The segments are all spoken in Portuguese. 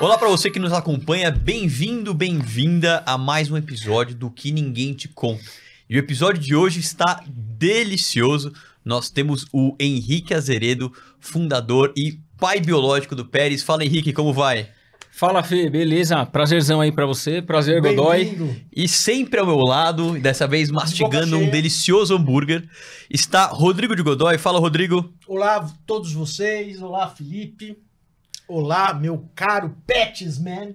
Olá para você que nos acompanha, bem-vindo, bem-vinda a mais um episódio do Que Ninguém Te Conta. E o episódio de hoje está delicioso. Nós temos o Henrique Azeredo, fundador e pai biológico do Pérez. Fala, Henrique, como vai? Fala, Fê, beleza? Prazerzão aí para você, prazer, Godoy. E sempre ao meu lado, dessa vez mastigando um delicioso hambúrguer, está Rodrigo de Godoy. Fala, Rodrigo. Olá todos vocês, olá, Felipe. Olá, meu caro Man.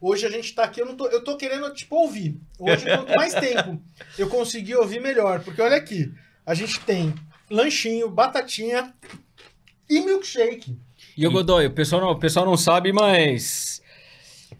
Hoje a gente tá aqui, eu, não tô, eu tô querendo, tipo, ouvir. Hoje, quanto mais tempo eu conseguir ouvir, melhor. Porque olha aqui, a gente tem lanchinho, batatinha e milkshake. E o Godoy, o pessoal, não, o pessoal não sabe, mas.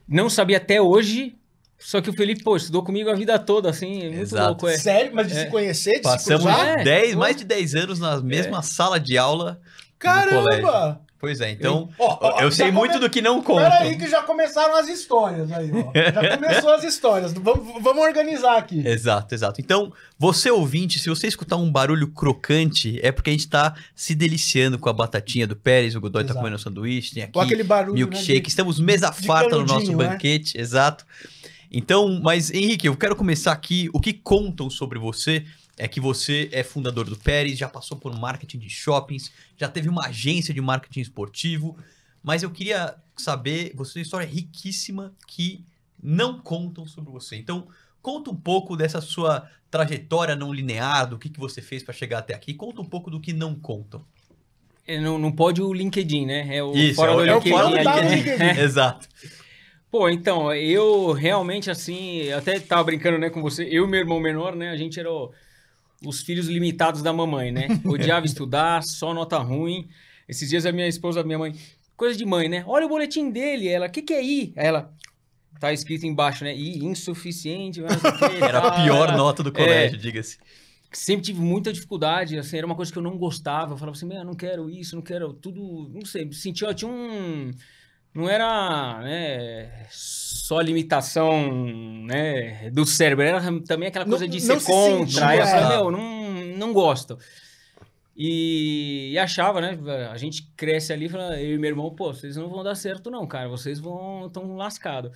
Não sabia até hoje, só que o Felipe, pô, estudou comigo a vida toda, assim, é muito Exato. louco, é. Sério? Mas de é. se conhecer, de Passamos se cruzar? É, dez, mais de 10 anos na mesma é. sala de aula Caramba! Pois é, então oh, oh, eu sei muito come... do que não conta. Peraí que já começaram as histórias aí, ó. Já começou as histórias. Vamos, vamos organizar aqui. Exato, exato. Então, você ouvinte, se você escutar um barulho crocante, é porque a gente tá se deliciando com a batatinha do Pérez, o Godoy tá exato. tá comendo um sanduíche, tem aqui aquele barulho, né, milkshake, né, de... estamos mesa farta no nosso né? banquete, né? exato. Então, mas Henrique, eu quero começar aqui, o que contam sobre você é que você é fundador do Pérez, já passou por marketing de shoppings, já teve uma agência de marketing esportivo, mas eu queria saber, você tem uma história riquíssima que não contam sobre você. Então, conta um pouco dessa sua trajetória não linear, do que, que você fez para chegar até aqui. Conta um pouco do que não contam. É, não, não pode o LinkedIn, né? É o Isso, fora é, do é LinkedIn. Fora do né? LinkedIn. LinkedIn. Exato. Pô, então, eu realmente assim, até tava brincando, né, com você. Eu e meu irmão menor, né, a gente era o os filhos limitados da mamãe, né? Odiava estudar, só nota ruim. Esses dias a minha esposa, a minha mãe, coisa de mãe, né? Olha o boletim dele, ela, o que, que é I? Ela, tá escrito embaixo, né? I, insuficiente. Mas que, era a pior né? nota do colégio, é, diga-se. Sempre tive muita dificuldade, assim, era uma coisa que eu não gostava. Eu falava assim, eu não quero isso, não quero tudo, não sei. Sentia, eu tinha um não era né, só limitação né, do cérebro, era também aquela coisa não, de ser se contra. Se meu, não, não gosto. E, e, achava, né? A gente cresce ali, fala, eu e meu irmão, pô, vocês não vão dar certo, não, cara, vocês vão tão lascado.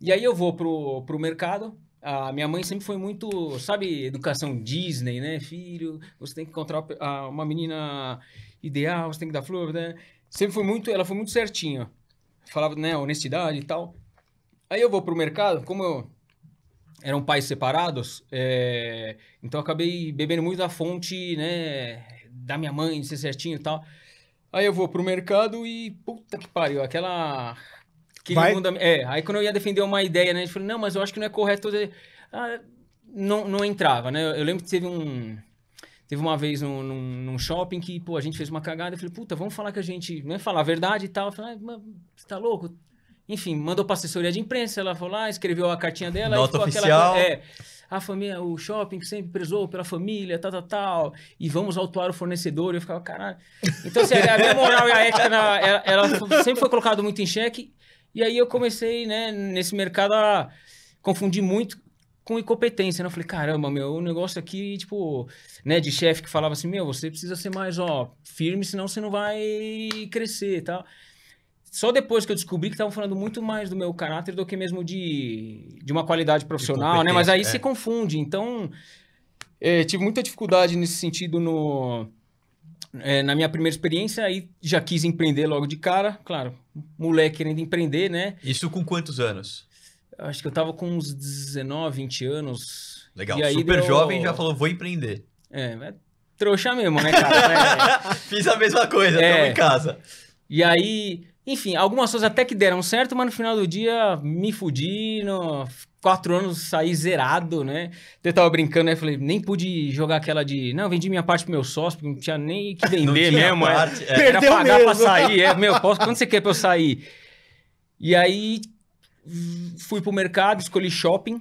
E aí eu vou pro, pro mercado. A minha mãe sempre foi muito, sabe, educação Disney, né? Filho, você tem que encontrar uma menina ideal, você tem que dar flor, né? Sempre foi muito, ela foi muito certinha falava, né, honestidade e tal. Aí eu vou pro mercado, como eu eram pais separados, é, então eu acabei bebendo muito da fonte, né, da minha mãe, de ser certinho e tal. Aí eu vou pro mercado e, puta que pariu, aquela... mundo, é, aí quando eu ia defender uma ideia, né, a gente falou, não, mas eu acho que não é correto... Ah, não, não entrava, né? Eu lembro que teve um Teve uma vez num, num, num, shopping que, pô, a gente fez uma cagada. Eu falei, puta, vamos falar que a gente. Não né, falar a verdade e tal. Eu falei, você tá louco? Enfim, mandou pra assessoria de imprensa. Ela falou lá, ah, escreveu a cartinha dela. Nota oficial. Aquela, é, a família, o shopping sempre prezou pela família, tal, tal, tal. E vamos autuar o fornecedor. Eu ficava, caralho. Então, assim, a minha moral e a ética, ela, ela sempre foi colocada muito em xeque. E aí eu comecei, né, nesse mercado a confundir muito com incompetência, né? Eu falei, caramba, meu, o negócio aqui, tipo, né, de chefe que falava assim, meu, você precisa ser mais, ó, firme, senão você não vai crescer tal. Tá? Só depois que eu descobri que estavam falando muito mais do meu caráter do que mesmo de, de uma qualidade profissional, né? Mas aí é. se confunde. Então, é, tive muita dificuldade nesse sentido no... É, na minha primeira experiência, aí já quis empreender logo de cara, claro, moleque querendo empreender, né? Isso com quantos anos? Acho que eu tava com uns 19, 20 anos. Legal, super deu... jovem já falou, vou empreender. É, é trouxa mesmo, né, cara? É. Fiz a mesma coisa, é. tamo em casa. E aí, enfim, algumas coisas até que deram certo, mas no final do dia me fudi, no... quatro anos saí zerado, né? Eu tava brincando, né? Falei, nem pude jogar aquela de. Não, vendi minha parte pro meu sócio, porque não tinha nem que vender mesmo. É. Parte, é. Perdeu Era pagar mesmo. pra sair. É, meu, posso... quando você quer pra eu sair? E aí fui pro mercado, escolhi shopping.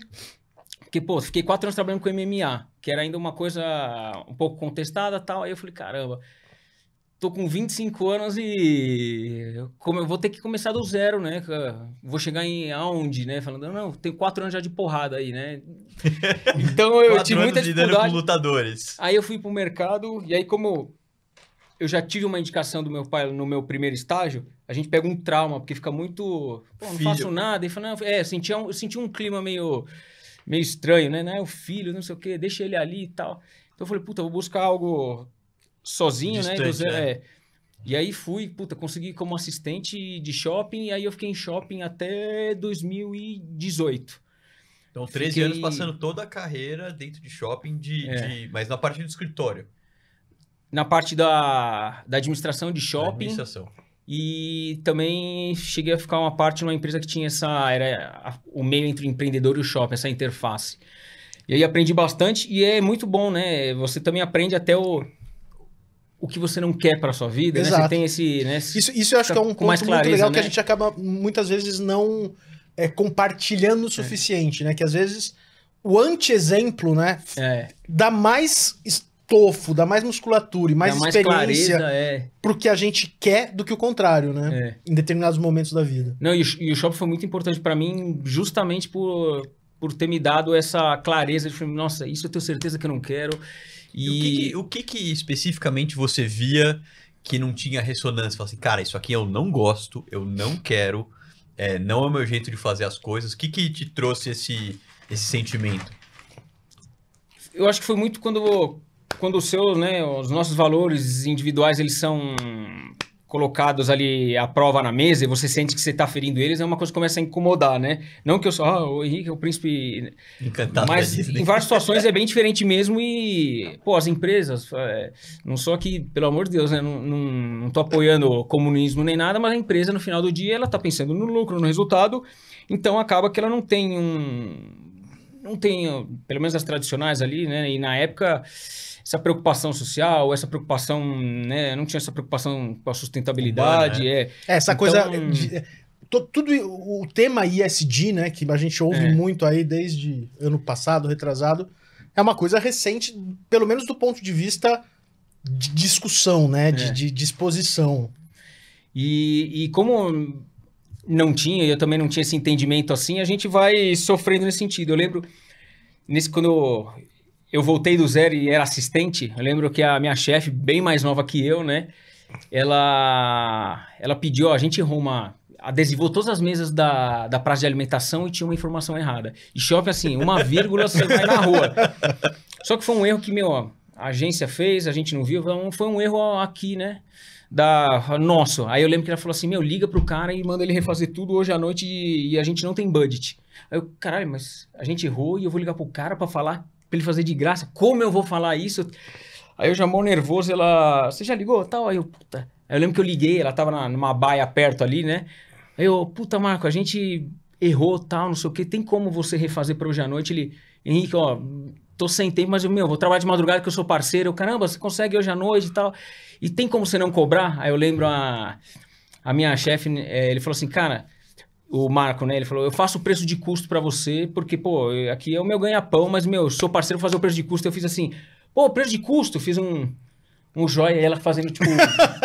Porque, pô, fiquei quatro anos trabalhando com MMA, que era ainda uma coisa um pouco contestada tal. Aí eu falei, caramba, tô com 25 anos e como eu vou ter que começar do zero, né? Vou chegar em aonde, né? Falando, não, tenho quatro anos já de porrada aí, né? Então eu tive muita dificuldade. Com lutadores. Aí eu fui pro mercado e aí como eu já tive uma indicação do meu pai no meu primeiro estágio, a gente pega um trauma, porque fica muito. Pô, não filho. faço nada. E fala, não, é, senti sentia um, eu sentia um clima meio, meio estranho, né? Não é o filho, não sei o quê, deixa ele ali e tal. Então eu falei, puta, vou buscar algo sozinho, né, Distante, né? É. E aí fui, puta, consegui como assistente de shopping, e aí eu fiquei em shopping até 2018. Então, 13 fiquei... anos passando toda a carreira dentro de shopping, de, é. de mas na parte do escritório na parte da, da administração de shopping. Administração. E também cheguei a ficar uma parte numa empresa que tinha essa. Era a, o meio entre o empreendedor e o shopping, essa interface. E aí aprendi bastante e é muito bom, né? Você também aprende até o. O que você não quer para sua vida, Exato. né? Você tem esse. Né? Isso, isso eu acho que é um ponto clareza, muito legal né? que a né? gente acaba muitas vezes não é, compartilhando o é. suficiente, é. né? Que às vezes o anti-exemplo, né? É. Dá mais estofo, dá mais musculatura e mais, mais experiência é. pro que a gente quer do que o contrário, né? É. Em determinados momentos da vida. Não, e o, e o shopping foi muito importante para mim justamente por, por ter me dado essa clareza de, nossa, isso eu tenho certeza que eu não quero. E, e o, que, que, o que, que especificamente você via que não tinha ressonância? Você assim, cara, isso aqui eu não gosto, eu não quero, é, não é o meu jeito de fazer as coisas. O que, que te trouxe esse, esse sentimento? Eu acho que foi muito quando quando os seus, né, os nossos valores individuais, eles são colocados ali à prova na mesa e você sente que você está ferindo eles, é uma coisa que começa a incomodar, né? Não que eu só, ah, o Henrique é o príncipe... Encantado Mas em várias situações é bem diferente mesmo e, pô, as empresas, é, não só que, pelo amor de Deus, né, não, não, não tô apoiando o comunismo nem nada, mas a empresa, no final do dia, ela tá pensando no lucro, no resultado, então acaba que ela não tem um... Não tem, pelo menos as tradicionais ali, né? E na época essa preocupação social, essa preocupação, né? Não tinha essa preocupação com a sustentabilidade. Né? é. é. essa então, coisa. De, é, tudo o tema ISD, né, que a gente ouve é. muito aí desde ano passado, retrasado, é uma coisa recente, pelo menos do ponto de vista de discussão, né, é. de, é. de disposição. E, e como não tinha, eu também não tinha esse entendimento assim, a gente vai sofrendo nesse sentido. Eu lembro, nesse quando eu voltei do zero e era assistente, eu lembro que a minha chefe, bem mais nova que eu, né? Ela, ela pediu, a gente arruma adesivou todas as mesas da, da praça de alimentação e tinha uma informação errada. E shopping, assim, uma vírgula, você vai na rua. Só que foi um erro que, meu, a agência fez, a gente não viu, foi um erro aqui, né? Da, nosso. Aí eu lembro que ela falou assim: meu, liga pro cara e manda ele refazer tudo hoje à noite e, e a gente não tem budget. Aí eu, caralho, mas a gente errou e eu vou ligar pro cara para falar pra ele fazer de graça. Como eu vou falar isso? Aí eu já mão nervoso, ela. Você já ligou? Tal, aí eu, puta. Aí eu lembro que eu liguei, ela tava na, numa baia perto ali, né? Aí eu, puta, Marco, a gente errou, tal, não sei o que. Tem como você refazer pra hoje à noite? Ele, Henrique, ó, tô sem tempo, mas, meu, vou trabalhar de madrugada que eu sou parceiro. Eu, Caramba, você consegue hoje à noite e tal. E tem como você não cobrar? Aí eu lembro a, a minha chefe, é, ele falou assim, cara, o Marco, né? Ele falou: eu faço o preço de custo para você, porque, pô, aqui é o meu ganha-pão, mas, meu, sou parceiro fazer o preço de custo. Eu fiz assim, pô, preço de custo, fiz um, um joia e ela fazendo, tipo.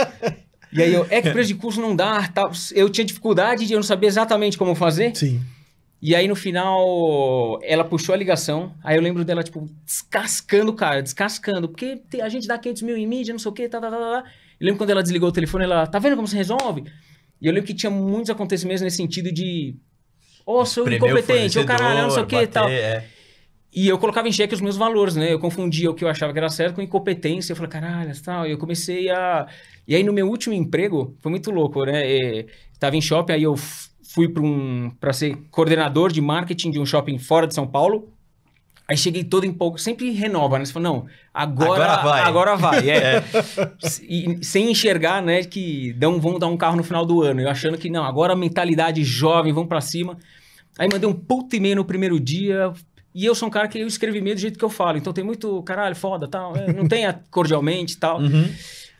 e aí eu, é que preço de custo não dá. Tá, eu tinha dificuldade, eu não sabia exatamente como fazer. Sim. E aí, no final, ela puxou a ligação. Aí eu lembro dela, tipo, descascando, cara, descascando. Porque a gente dá 500 mil em mídia, não sei o quê, tá, tá, tá, tá. tá. lembro quando ela desligou o telefone, ela, tá vendo como se resolve? E eu lembro que tinha muitos acontecimentos nesse sentido de. Ô, oh, sou incompetente, ô caralho, não sei o que e tal. É. E eu colocava em xeque os meus valores, né? Eu confundia o que eu achava que era certo com incompetência. Eu falei, caralho, tal. E eu comecei a. E aí, no meu último emprego, foi muito louco, né? E, é, tava em shopping, aí eu fui para um, ser coordenador de marketing de um shopping fora de São Paulo. Aí cheguei todo empolgado, sempre renova, né? Você fala, não, agora, agora vai. Agora vai é. é. e, sem enxergar, né, que dão, vão dar um carro no final do ano. Eu achando que, não, agora a mentalidade jovem, vão para cima. Aí mandei um puto e mail no primeiro dia. E eu sou um cara que eu escrevi meio do jeito que eu falo. Então tem muito, caralho, foda, tal. É, não tem cordialmente e tal. Uhum.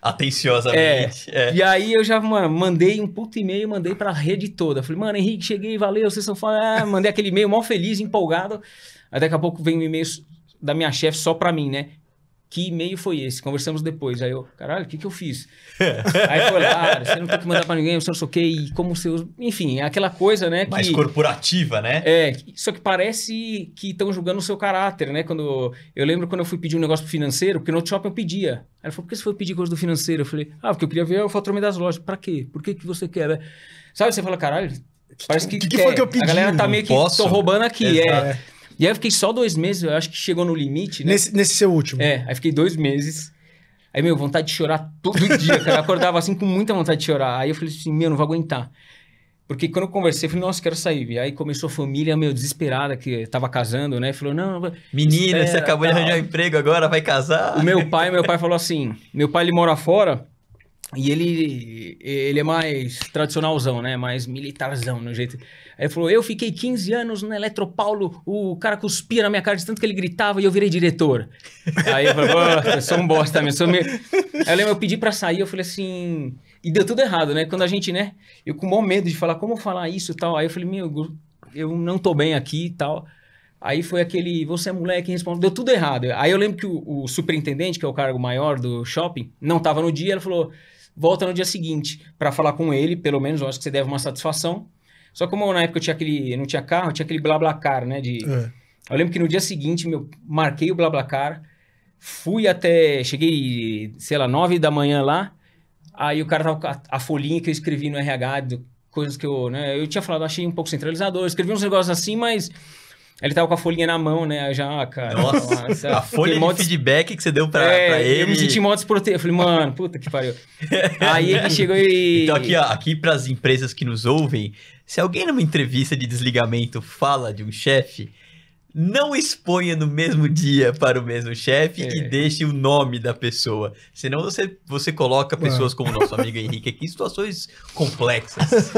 Atenciosamente. É. É. E aí eu já, mano, mandei um puto e-mail, mandei pra rede toda. Falei, mano, Henrique, cheguei, valeu, vocês são foda. Ah, mandei aquele e-mail mal feliz, empolgado. Aí daqui a pouco vem um e-mail da minha chefe só para mim, né? Que e-mail foi esse? Conversamos depois. Aí eu, caralho, o que, que eu fiz? Aí foi lá, ah, você não tem que mandar pra ninguém, você não sei o quê, como seu. Enfim, é aquela coisa, né? Que, Mais corporativa, né? É, só que parece que estão julgando o seu caráter, né? Quando, eu lembro quando eu fui pedir um negócio pro financeiro, porque no shopping eu pedia. Aí ela falou, por que você foi pedir coisa do financeiro? Eu falei, ah, porque eu queria ver o faturamento das lojas. Pra quê? Por que, que você quer? Né? Sabe, você fala, caralho, parece que. O que, que, que, foi que eu pedi? A galera tá meio que. Posso? Tô roubando aqui, Exato. é. é. é. E aí eu fiquei só dois meses, eu acho que chegou no limite, né? Nesse, nesse seu último. É, aí fiquei dois meses. Aí, meu, vontade de chorar todo dia, cara. Eu acordava assim com muita vontade de chorar. Aí eu falei assim, meu, não vou aguentar. Porque quando eu conversei, eu falei, nossa, quero sair. E aí começou a família, meu, desesperada, que tava casando, né? Falou, não... Menina, espera, você acabou tá. de arranjar um emprego agora, vai casar? O meu pai, meu pai falou assim... Meu pai, ele mora fora... E ele, ele é mais tradicionalzão, né? Mais militarzão, no jeito. Aí ele falou: Eu fiquei 15 anos no Eletropaulo, o cara cuspia na minha cara de tanto que ele gritava e eu virei diretor. Aí eu falei: eu sou um bosta mesmo. Sou meio... Aí eu lembro, eu pedi pra sair, eu falei assim. E deu tudo errado, né? Quando a gente, né? Eu com o maior medo de falar como falar isso e tal. Aí eu falei: Meu, eu não tô bem aqui e tal. Aí foi aquele, você é moleque, responde, deu tudo errado. Aí eu lembro que o, o superintendente, que é o cargo maior do shopping, não tava no dia, ele falou, volta no dia seguinte para falar com ele, pelo menos eu acho que você deve uma satisfação. Só como na época eu tinha aquele, não tinha carro, eu tinha aquele BlaBlaCar, né? De, é. Eu lembro que no dia seguinte, meu, marquei o BlaBlaCar, fui até, cheguei, sei lá, nove da manhã lá, aí o cara tava com a, a folhinha que eu escrevi no RH, do, coisas que eu, né? Eu tinha falado, achei um pouco centralizador, eu escrevi uns negócios assim, mas ele tava com a folhinha na mão, né? Já, cara. Nossa, nossa a folha de modos... feedback que você deu pra, é, pra ele. Eu me senti mó desprotegido. Eu falei, mano, puta que pariu. Aí ele chegou e. Então, aqui, ó, aqui pras empresas que nos ouvem, se alguém numa entrevista de desligamento fala de um chefe, não exponha no mesmo dia para o mesmo chefe é. e deixe o nome da pessoa. Senão você, você coloca pessoas como como nosso amigo Henrique aqui em situações complexas.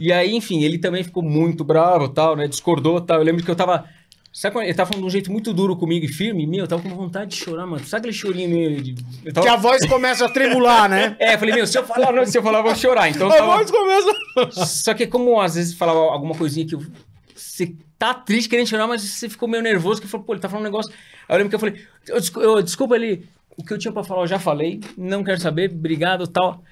e aí, enfim, ele também ficou muito bravo, tal, né? Discordou, tal. Eu lembro que eu tava Sabe quando ele tava falando de um jeito muito duro comigo e firme? Meu, eu tava com vontade de chorar, mano. Sabe aquele chorinho meio de... Tava... Que a voz começa a tremular, né? é, eu falei, meu, se eu falar, não, se eu falar, eu vou chorar. Então, a tava... voz começa... Só que como às vezes falava alguma coisinha que eu você tá triste querendo chorar, mas você ficou meio nervoso, que falou, pô, ele tá falando um negócio. Aí eu lembro que eu falei, eu, desculpa, eu, desculpa ele, o que eu tinha pra falar eu já falei, não quero saber, obrigado tal.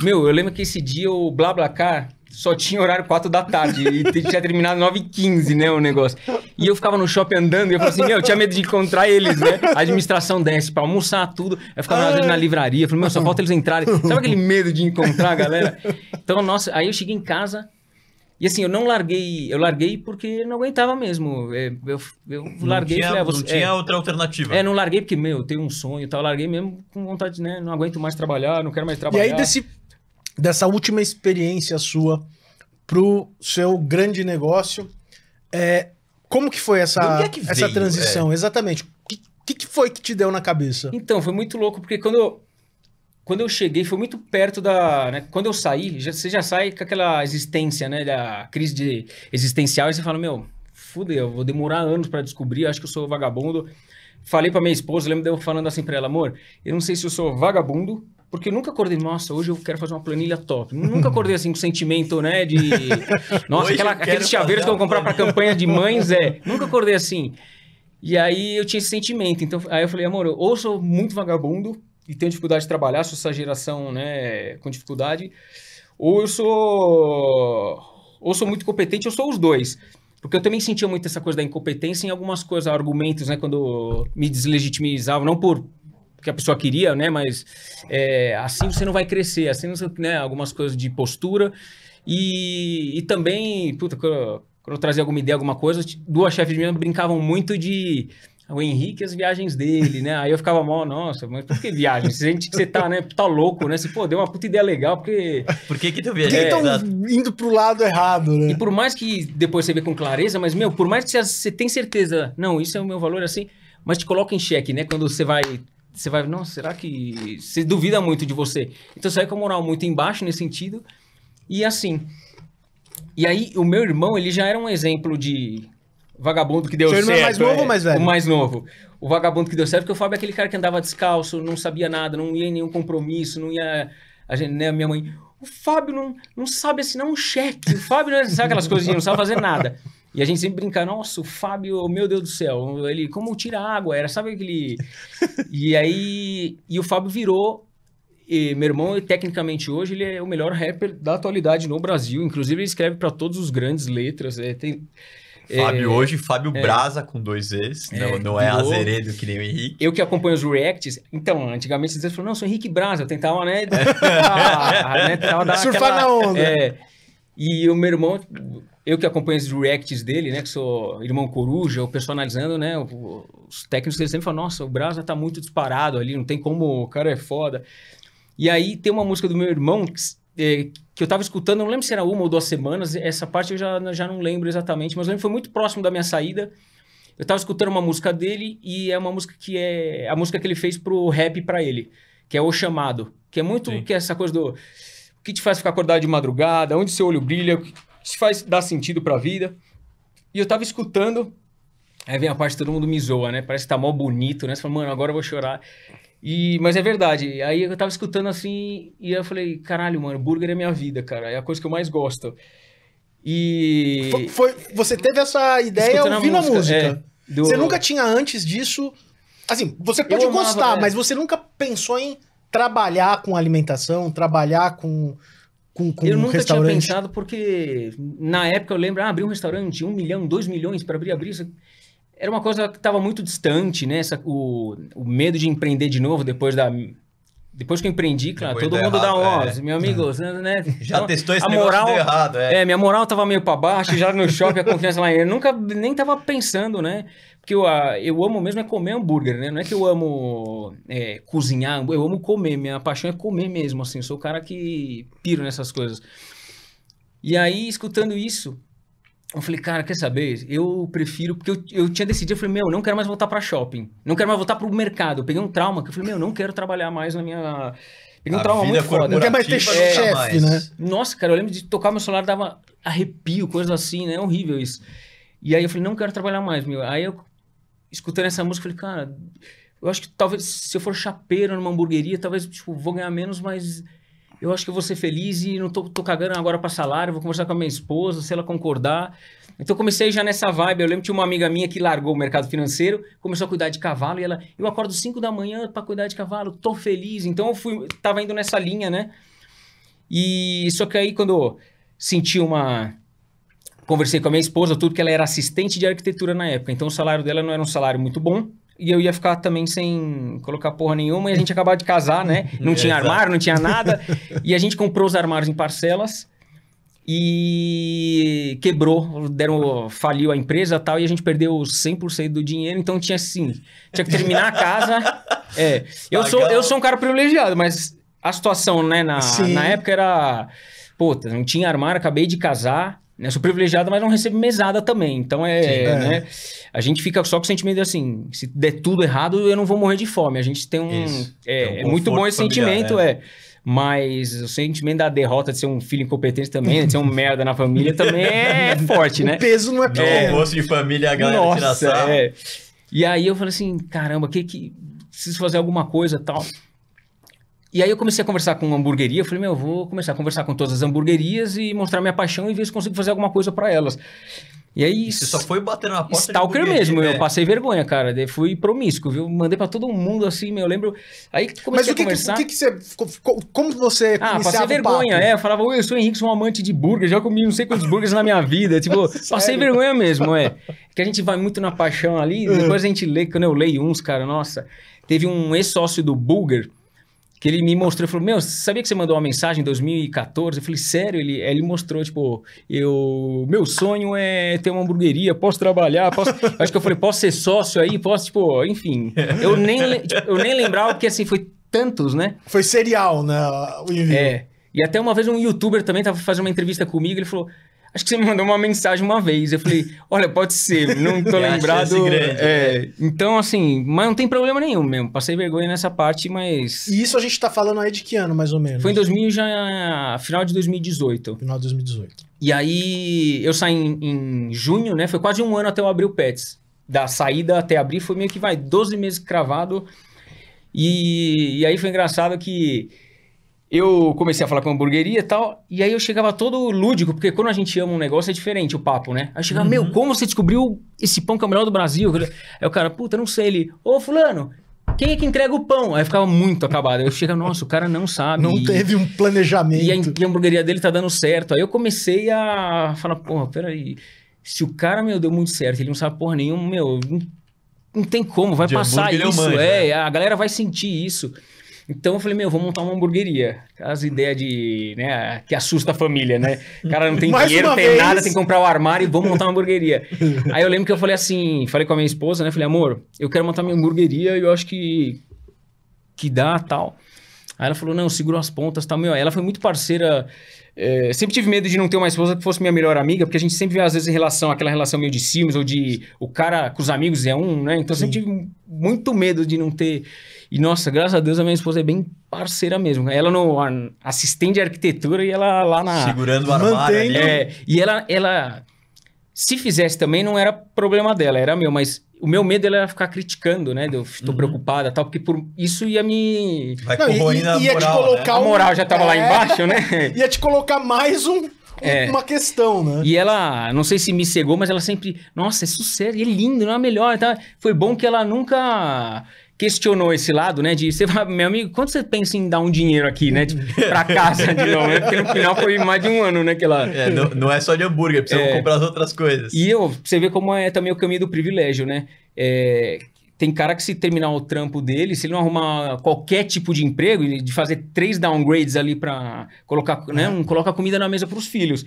Meu, eu lembro que esse dia o BlaBlaCar só tinha horário 4 da tarde e tinha terminado 9 e 15, né, o negócio. E eu ficava no shopping andando e eu falei assim, meu, eu tinha medo de encontrar eles, né? A administração desce pra almoçar, tudo. Aí eu ficava na livraria, falei, meu, só falta eles entrarem. Sabe aquele medo de encontrar a galera? Então, nossa, aí eu cheguei em casa, e assim, eu não larguei, eu larguei porque não aguentava mesmo. É, eu, eu larguei. Não tinha, falei, ah, não tinha é, outra alternativa. É, não larguei porque, meu, eu tenho um sonho e tal. Larguei mesmo com vontade, né? Não aguento mais trabalhar, não quero mais trabalhar. E aí, desse, dessa última experiência sua pro seu grande negócio, é, como que foi essa, é que veio, essa transição? É. Exatamente. O que, que, que foi que te deu na cabeça? Então, foi muito louco, porque quando eu, quando eu cheguei, foi muito perto da. Né? Quando eu saí, já, você já sai com aquela existência, né? Da crise de existencial, e você fala: Meu, fudeu, vou demorar anos para descobrir, acho que eu sou vagabundo. Falei para minha esposa, lembro de eu falando assim para ela: Amor, eu não sei se eu sou vagabundo, porque eu nunca acordei, nossa, hoje eu quero fazer uma planilha top. Nunca acordei assim com sentimento, né? De. Nossa, aquela, aqueles chaveiros que eu vou comprar para campanha de mães, é. Nunca acordei assim. E aí eu tinha esse sentimento. Então, aí eu falei, amor, eu ou sou muito vagabundo, e tenho dificuldade de trabalhar, sou essa geração né, com dificuldade, ou eu sou ou sou muito competente, eu sou os dois. Porque eu também sentia muito essa coisa da incompetência em algumas coisas, argumentos, né? Quando me deslegitimizavam, não por que a pessoa queria, né? Mas é, assim você não vai crescer, assim você, né? Algumas coisas de postura. E, e também, puta, quando eu, quando eu trazia alguma ideia, alguma coisa, duas chefes minhas brincavam muito de o Henrique as viagens dele, né? Aí eu ficava mal, nossa, mas por que viagem? Se a gente você tá, né, tá louco, né? se pô, deu uma puta ideia legal, porque. Por que que tu viaja? É, indo pro lado errado, né? E por mais que depois você vê com clareza, mas, meu, por mais que você, tem certeza, não, isso é o meu valor assim, mas te coloca em xeque, né? Quando você vai. Você vai, nossa, será que. Você duvida muito de você. Então você vai com a moral muito embaixo nesse sentido. E assim. E aí, o meu irmão, ele já era um exemplo de vagabundo que deu é certo. O mais novo é, ou mais é, velho? O mais novo. O vagabundo que deu certo, é porque o Fábio é aquele cara que andava descalço, não sabia nada, não ia em nenhum compromisso, não ia. A gente, né, minha mãe. O Fábio não, não sabe assinar um cheque. O Fábio não sabe aquelas coisinhas, não sabe fazer nada. E a gente sempre brinca, nossa, o Fábio, oh, meu Deus do céu, ele como tira água, era, sabe aquele. e aí. E o Fábio virou. E, meu irmão, tecnicamente hoje, ele é o melhor rapper da atualidade no Brasil. Inclusive, ele escreve para todos os grandes letras. É, tem, Fábio é. hoje, Fábio é. Braza com dois Zs, é, não, não é Azeredo que nem o Henrique. Eu que acompanho os Reacts, então, antigamente vocês falavam, não, sou Henrique Braza, eu tentava, né? ah, né tentava Surfar aquela, na onda. É, e o meu irmão, eu que acompanho os reacts dele, né? Que sou irmão coruja, eu personalizando, né? Os técnicos dele sempre falam, nossa, o Brasa tá muito disparado ali, não tem como, o cara é foda. E aí tem uma música do meu irmão, que é, que eu estava escutando, não lembro se era uma ou duas semanas, essa parte eu já, já não lembro exatamente, mas lembro foi muito próximo da minha saída. Eu estava escutando uma música dele e é uma música que é a música que ele fez pro rap para ele, que é O Chamado, que é muito que é essa coisa do o que te faz ficar acordado de madrugada, onde seu olho brilha, o que te faz dar sentido para a vida. E eu estava escutando Aí vem a parte todo mundo me zoa, né? Parece que tá mó bonito, né? Você fala, mano, agora eu vou chorar. E, mas é verdade. Aí eu tava escutando assim e eu falei, caralho, mano, burger é minha vida, cara. É a coisa que eu mais gosto. E. Foi, foi você teve essa ideia escutando ouvindo a música. A música. É, do... Você nunca tinha antes disso. Assim, você pode gostar, é. mas você nunca pensou em trabalhar com alimentação, trabalhar com. Com, com eu um nunca tinha pensado porque na época eu lembro, ah, abrir um restaurante, um milhão, dois milhões para abrir, abrir era uma coisa que estava muito distante, né? Essa, o, o medo de empreender de novo depois da depois que eu empreendi, claro, depois todo mundo errado, dá um é. meu amigo, é. né? Já então, testou esse a moral, errado, é. é. minha moral tava meio para baixo, já no shopping a confiança lá, eu nunca nem tava pensando, né? Porque eu, eu amo mesmo é comer hambúrguer, né? Não é que eu amo é, cozinhar, eu amo comer, minha paixão é comer mesmo, assim, sou o cara que piro nessas coisas. E aí, escutando isso, eu falei, cara, quer saber? Eu prefiro, porque eu, eu tinha decidido, eu falei, meu, não quero mais voltar para shopping, não quero mais voltar para o mercado. Eu peguei um trauma que eu falei, meu, não quero trabalhar mais na minha. Peguei um a trauma muito foda. Não quer mais ter chefe, né? Nossa, cara, eu lembro de tocar meu celular, dava arrepio, coisa assim, né? É horrível isso. E aí eu falei, não quero trabalhar mais, meu. Aí eu, escutando essa música, falei, cara, eu acho que talvez se eu for chapeiro numa hamburgueria, talvez, tipo, vou ganhar menos, mas eu acho que eu vou ser feliz e não tô, tô cagando agora para salário, vou conversar com a minha esposa, se ela concordar. Então comecei já nessa vibe. Eu lembro que tinha uma amiga minha que largou o mercado financeiro, começou a cuidar de cavalo e ela, eu acordo 5 da manhã para cuidar de cavalo, tô feliz. Então eu fui, tava indo nessa linha, né? E só que aí quando senti uma conversei com a minha esposa, tudo que ela era assistente de arquitetura na época, então o salário dela não era um salário muito bom e eu ia ficar também sem colocar porra nenhuma. E a gente acabava de casar, né? Não é, tinha armário, não tinha nada. e a gente comprou os armários em parcelas e quebrou, deram, faliu a empresa tal, e a gente perdeu 100% do dinheiro, então tinha assim, tinha que terminar a casa. é, eu sou, eu sou um cara privilegiado, mas a situação, né, na, Sim. na época era, puta, não tinha armário, acabei de casar, né? Sou privilegiado, mas não recebo mesada também. Então é, Sim, né? É. A gente fica só com o sentimento de assim, se der tudo errado, eu não vou morrer de fome. A gente tem um. É, tem um é muito bom esse familiar, sentimento, né? é. Mas o sentimento da derrota de ser um filho incompetente também, de ser um merda na família, também é forte, né? O peso não é pequeno. o almoço de família, a galera Nossa, tira É. E aí eu falei assim, caramba, que que preciso fazer alguma coisa tal. E aí eu comecei a conversar com uma hamburgueria, eu falei, meu, eu vou começar a conversar com todas as hamburguerias e mostrar minha paixão e ver se consigo fazer alguma coisa para elas. E aí... você só foi bater na porta Stalker mesmo, né? eu passei vergonha, cara. fui promíscuo, viu? Mandei para todo mundo, assim, meu, eu lembro... Aí comecei a conversar... Mas o que, que você... Como você Ah, passei vergonha, é. Eu falava, eu sou Henrique, sou um amante de burger, já comi não sei quantos burgers na minha vida. Tipo, passei vergonha mesmo, é. Que a gente vai muito na paixão ali, uhum. depois a gente lê, quando eu leio uns, cara, nossa... Teve um ex-sócio do Burger que ele me mostrou, falou, meu, sabia que você mandou uma mensagem em 2014? Eu falei, sério? Ele, ele mostrou, tipo, eu, meu sonho é ter uma hamburgueria, posso trabalhar, posso... Acho que eu falei, posso ser sócio aí? Posso, tipo, enfim. Eu nem, tipo, eu nem lembrava, porque assim, foi tantos, né? Foi serial, né, o envio. É. E até uma vez um youtuber também tava fazendo uma entrevista comigo, ele falou, Acho que você me mandou uma mensagem uma vez. Eu falei, olha, pode ser, não tô lembrado. Grande, é, né? Então, assim, mas não tem problema nenhum mesmo. Passei vergonha nessa parte, mas. E isso a gente tá falando aí de que ano, mais ou menos? Foi em 2000, já. Final de 2018. Final de 2018. E aí eu saí em, em junho, né? Foi quase um ano até eu abrir o Pets. Da saída até abrir, foi meio que vai, 12 meses cravado. E, e aí foi engraçado que eu comecei a falar com a hamburgueria e tal, e aí eu chegava todo lúdico, porque quando a gente ama um negócio é diferente o papo, né? Aí eu chegava, uhum. meu, como você descobriu esse pão que é o melhor do Brasil? Aí o cara, puta, não sei, ele, ô fulano, quem é que entrega o pão? Aí eu ficava muito acabado. Eu chegava, nossa, o cara não sabe. Não teve um planejamento. E a, e a hamburgueria dele tá dando certo. Aí eu comecei a falar, porra, peraí, se o cara, meu, deu muito certo, ele não sabe porra nenhuma, meu, não, tem como, vai De passar é isso, é, né? a galera vai sentir isso. Então eu falei, meu, vou montar uma hamburgueria. As ideias de, né, que assusta a família, né? Cara, não tem dinheiro, não tem vez. nada, tem que comprar o um armário e vamos montar uma hamburgueria. Aí eu lembro que eu falei assim, falei com a minha esposa, né? Falei, amor, eu quero montar minha hamburgueria e eu acho que que dá, tal. Aí ela falou, não, segurou as pontas, tal. Meu, ela foi muito parceira. É, sempre tive medo de não ter uma esposa que fosse minha melhor amiga, porque a gente sempre vê, às vezes, em relação àquela relação meio de ciúmes ou de o cara com os amigos é um, né? Então, Sim. sempre tive muito medo de não ter e, nossa, graças a Deus, a minha esposa é bem parceira mesmo. Ela no assistente de arquitetura e ela lá na... Segurando o armário É, e ela, ela... Se fizesse também, não era problema dela, era meu. Mas o meu medo era ficar criticando, né? Eu estou uhum. preocupada tal, porque por isso ia me. Vai não, corroindo ia, ia moral, te né? colocar né? um... A moral já estava é... lá embaixo, né? ia te colocar mais um. É. Uma questão, né? E ela, não sei se me cegou, mas ela sempre, nossa, é sucesso, é lindo, não é melhor. Tá? Foi bom que ela nunca questionou esse lado, né? De você fala, meu amigo, quando você pensa em dar um dinheiro aqui, né? para tipo, pra casa de novo, né? Porque no final foi mais de um ano, né? Aquela... É, não, não é só de hambúrguer, precisa é... comprar as outras coisas. E eu, você vê como é também o caminho do privilégio, né? É, tem cara que se terminar o trampo dele, se ele não arrumar qualquer tipo de emprego, de fazer três downgrades ali para colocar, né, um, coloca comida na mesa para os filhos.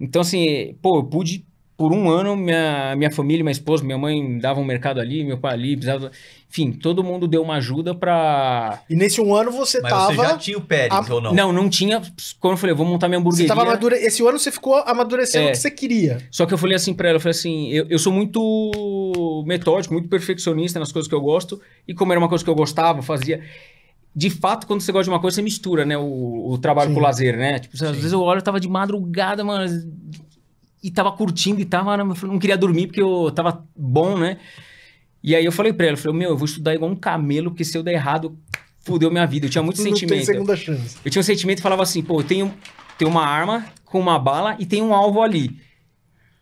Então assim, pô, eu pude por um ano, minha, minha família, minha esposa, minha mãe davam um mercado ali, meu pai ali, precisava... Enfim, todo mundo deu uma ajuda para E nesse um ano você Mas tava... você já tinha o Pérez, a... ou não? Não, não tinha. Quando eu falei, vou montar minha hamburgueria... Você tava amadure... Esse ano você ficou amadurecendo é. o que você queria. Só que eu falei assim para ela, eu falei assim, eu, eu sou muito metódico, muito perfeccionista nas coisas que eu gosto, e como era uma coisa que eu gostava, fazia de fato, quando você gosta de uma coisa, você mistura, né? O, o trabalho Sim. com o lazer, né? Tipo, às Sim. vezes eu olho, eu tava de madrugada, mano e tava curtindo e tava, não queria dormir porque eu tava bom, né? E aí eu falei pra ela, eu falei, meu, eu vou estudar igual um camelo, porque se eu der errado, fudeu minha vida. Eu tinha muito não sentimento. Tem segunda chance. Eu tinha um sentimento e falava assim, pô, eu tenho, tenho uma arma com uma bala e tem um alvo ali.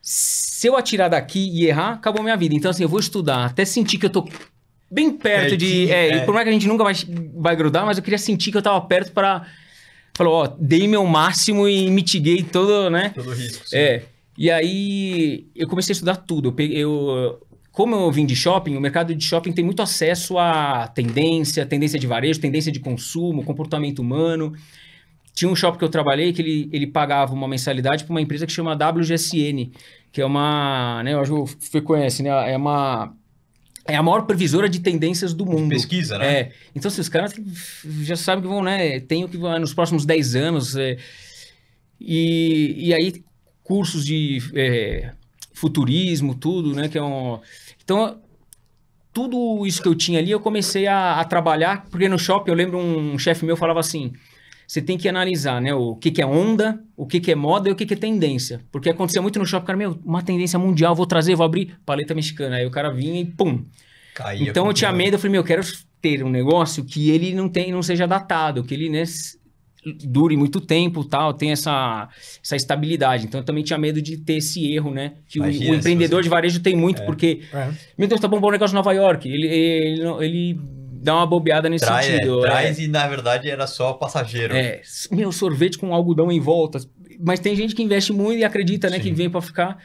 Se eu atirar daqui e errar, acabou minha vida. Então, assim, eu vou estudar até sentir que eu tô bem perto é, de. É, é. Por mais que a gente nunca vai, vai grudar, mas eu queria sentir que eu tava perto para. Falou, ó, dei meu máximo e mitiguei todo, né? Todo risco. Sim. É. E aí eu comecei a estudar tudo. Eu, peguei, eu como eu vim de shopping, o mercado de shopping tem muito acesso a tendência, tendência de varejo, tendência de consumo, comportamento humano. Tinha um shopping que eu trabalhei que ele, ele pagava uma mensalidade para uma empresa que chama WGSN, que é uma. Né, eu acho que você conhece, né? É uma. É a maior previsora de tendências do mundo. Pesquisa, né? É. Então, se assim, os caras já sabem que vão, né? Tem o que vai né, nos próximos 10 anos. É, e, e aí, cursos de é, futurismo, tudo, né? Que é um... Então, tudo isso que eu tinha ali, eu comecei a, a trabalhar, porque no shopping eu lembro um chefe meu falava assim: você tem que analisar, né? O que, que é onda, o que, que é moda e o que, que é tendência. Porque acontecia muito no shopping, cara, meu, uma tendência mundial, vou trazer, vou abrir paleta mexicana. Aí o cara vinha e pum. Caía então eu tinha medo, eu falei, meu, eu quero ter um negócio que ele não tem, não seja datado, que ele, né, dure muito tempo tal, tem essa, essa estabilidade. Então eu também tinha medo de ter esse erro, né? Que o, o, empreendedor você... de varejo tem muito, é. porque. É. Meu Deus, tá bom, bom negócio em Nova York. ele, ele, ele, ele dá uma bobeada nesse traz, é, sentido. É, traz é. e na verdade era só passageiro. É, meu, sorvete com algodão em volta. Mas tem gente que investe muito e acredita, né, Sim. que vem para ficar.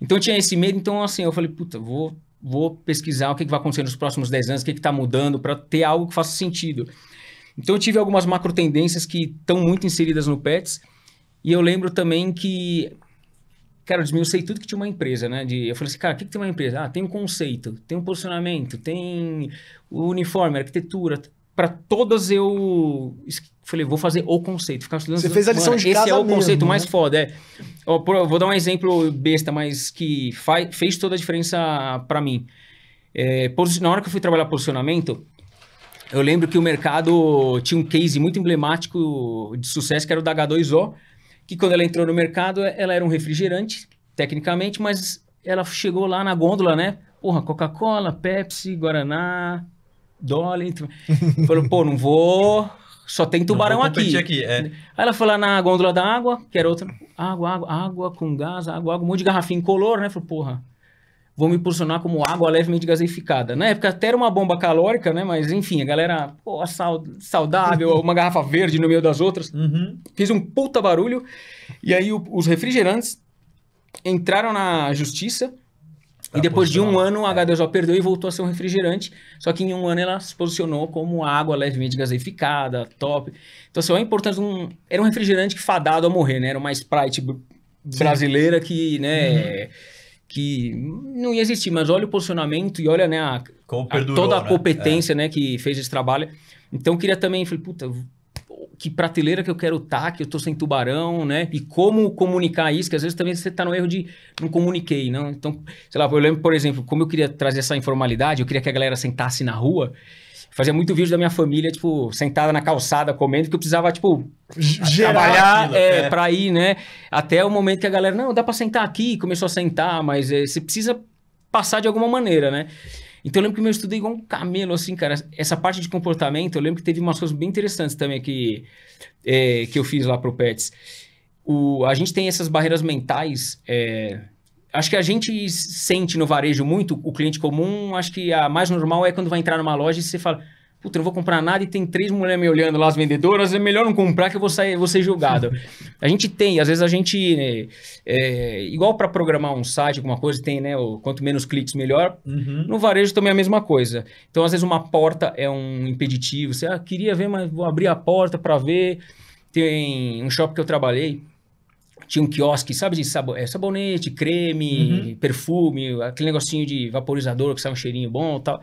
Então tinha esse medo, então assim, eu falei, puta, vou, vou pesquisar o que, que vai acontecer nos próximos 10 anos, o que, que tá mudando, para ter algo que faça sentido. Então eu tive algumas macro tendências que estão muito inseridas no Pets. E eu lembro também que, cara, eu sei tudo que tinha uma empresa, né? De, eu falei assim, cara, o que, que tem uma empresa? Ah, tem um conceito, tem um posicionamento, tem o uniforme, arquitetura. Para todas eu falei, vou fazer o conceito. Ficar estudando, Você assim, fez a lição de esse é casa Esse é o mesmo, conceito né? mais foda, é. Eu, vou dar um exemplo besta, mas que faz, fez toda a diferença para mim. É, na hora que eu fui trabalhar posicionamento, eu lembro que o mercado tinha um case muito emblemático de sucesso, que era o da H2O, que quando ela entrou no mercado, ela era um refrigerante, tecnicamente, mas ela chegou lá na gôndola, né? Porra, Coca-Cola, Pepsi, Guaraná, Dolly. Então... Falou, pô, não vou. Só tem tubarão aqui. aqui é. Aí ela foi lá na gôndola da água, que era outra. Água, água, água com gás, água, água, um monte de garrafinha incolor, né? Falou, porra, vou me posicionar como água levemente gaseificada. Na época até era uma bomba calórica, né? Mas enfim, a galera, pô, saudável, uma garrafa verde no meio das outras. Uhum. Fez um puta barulho. E aí o, os refrigerantes entraram na justiça. e tá depois de um ano, a HDSO perdeu e voltou a ser um refrigerante. Só que em um ano ela se posicionou como água levemente gaseificada, top. Então, assim, é importante. Um, era um refrigerante que fadado a morrer, né? Era uma Sprite brasileira que, né? Uhum que não ia existir, mas olha o posicionamento e olha né, a, a toda a né? competência né? É. né? que fez esse trabalho. Então, queria também, falei, puta, que prateleira que eu quero estar, tá, que eu estou sem tubarão, né? E como comunicar isso, que às vezes também você está no erro de não comuniquei, não. Então, sei lá, eu lembro, por exemplo, como eu queria trazer essa informalidade, eu queria que a galera sentasse na rua fazia muito vídeo da minha família, tipo, sentada na calçada comendo, que eu precisava, tipo, Gerar trabalhar aquilo, é, é. pra ir, né? Até o momento que a galera, não, dá pra sentar aqui, começou a sentar, mas é, você precisa passar de alguma maneira, né? Então eu lembro que eu estudei é igual um camelo, assim, cara. Essa parte de comportamento, eu lembro que teve umas coisas bem interessantes também que, é, que eu fiz lá pro Pets. O, a gente tem essas barreiras mentais é, acho que a gente sente no varejo muito o cliente comum. Acho que a mais normal é quando vai entrar numa loja e você fala. Puta, eu não vou comprar nada e tem três mulheres me olhando lá, as vendedoras, é melhor não comprar que eu vou, sair, vou ser julgado. a gente tem, às vezes a gente. Né, é, igual para programar um site, alguma coisa, tem, né? O, quanto menos cliques, melhor. Uhum. No varejo também é a mesma coisa. Então, às vezes, uma porta é um impeditivo. Você ah, queria ver, mas vou abrir a porta para ver. Tem um shopping que eu trabalhei, tinha um quiosque, sabe, de é, sabonete, creme, uhum. perfume, aquele negocinho de vaporizador que sai um cheirinho bom e tal.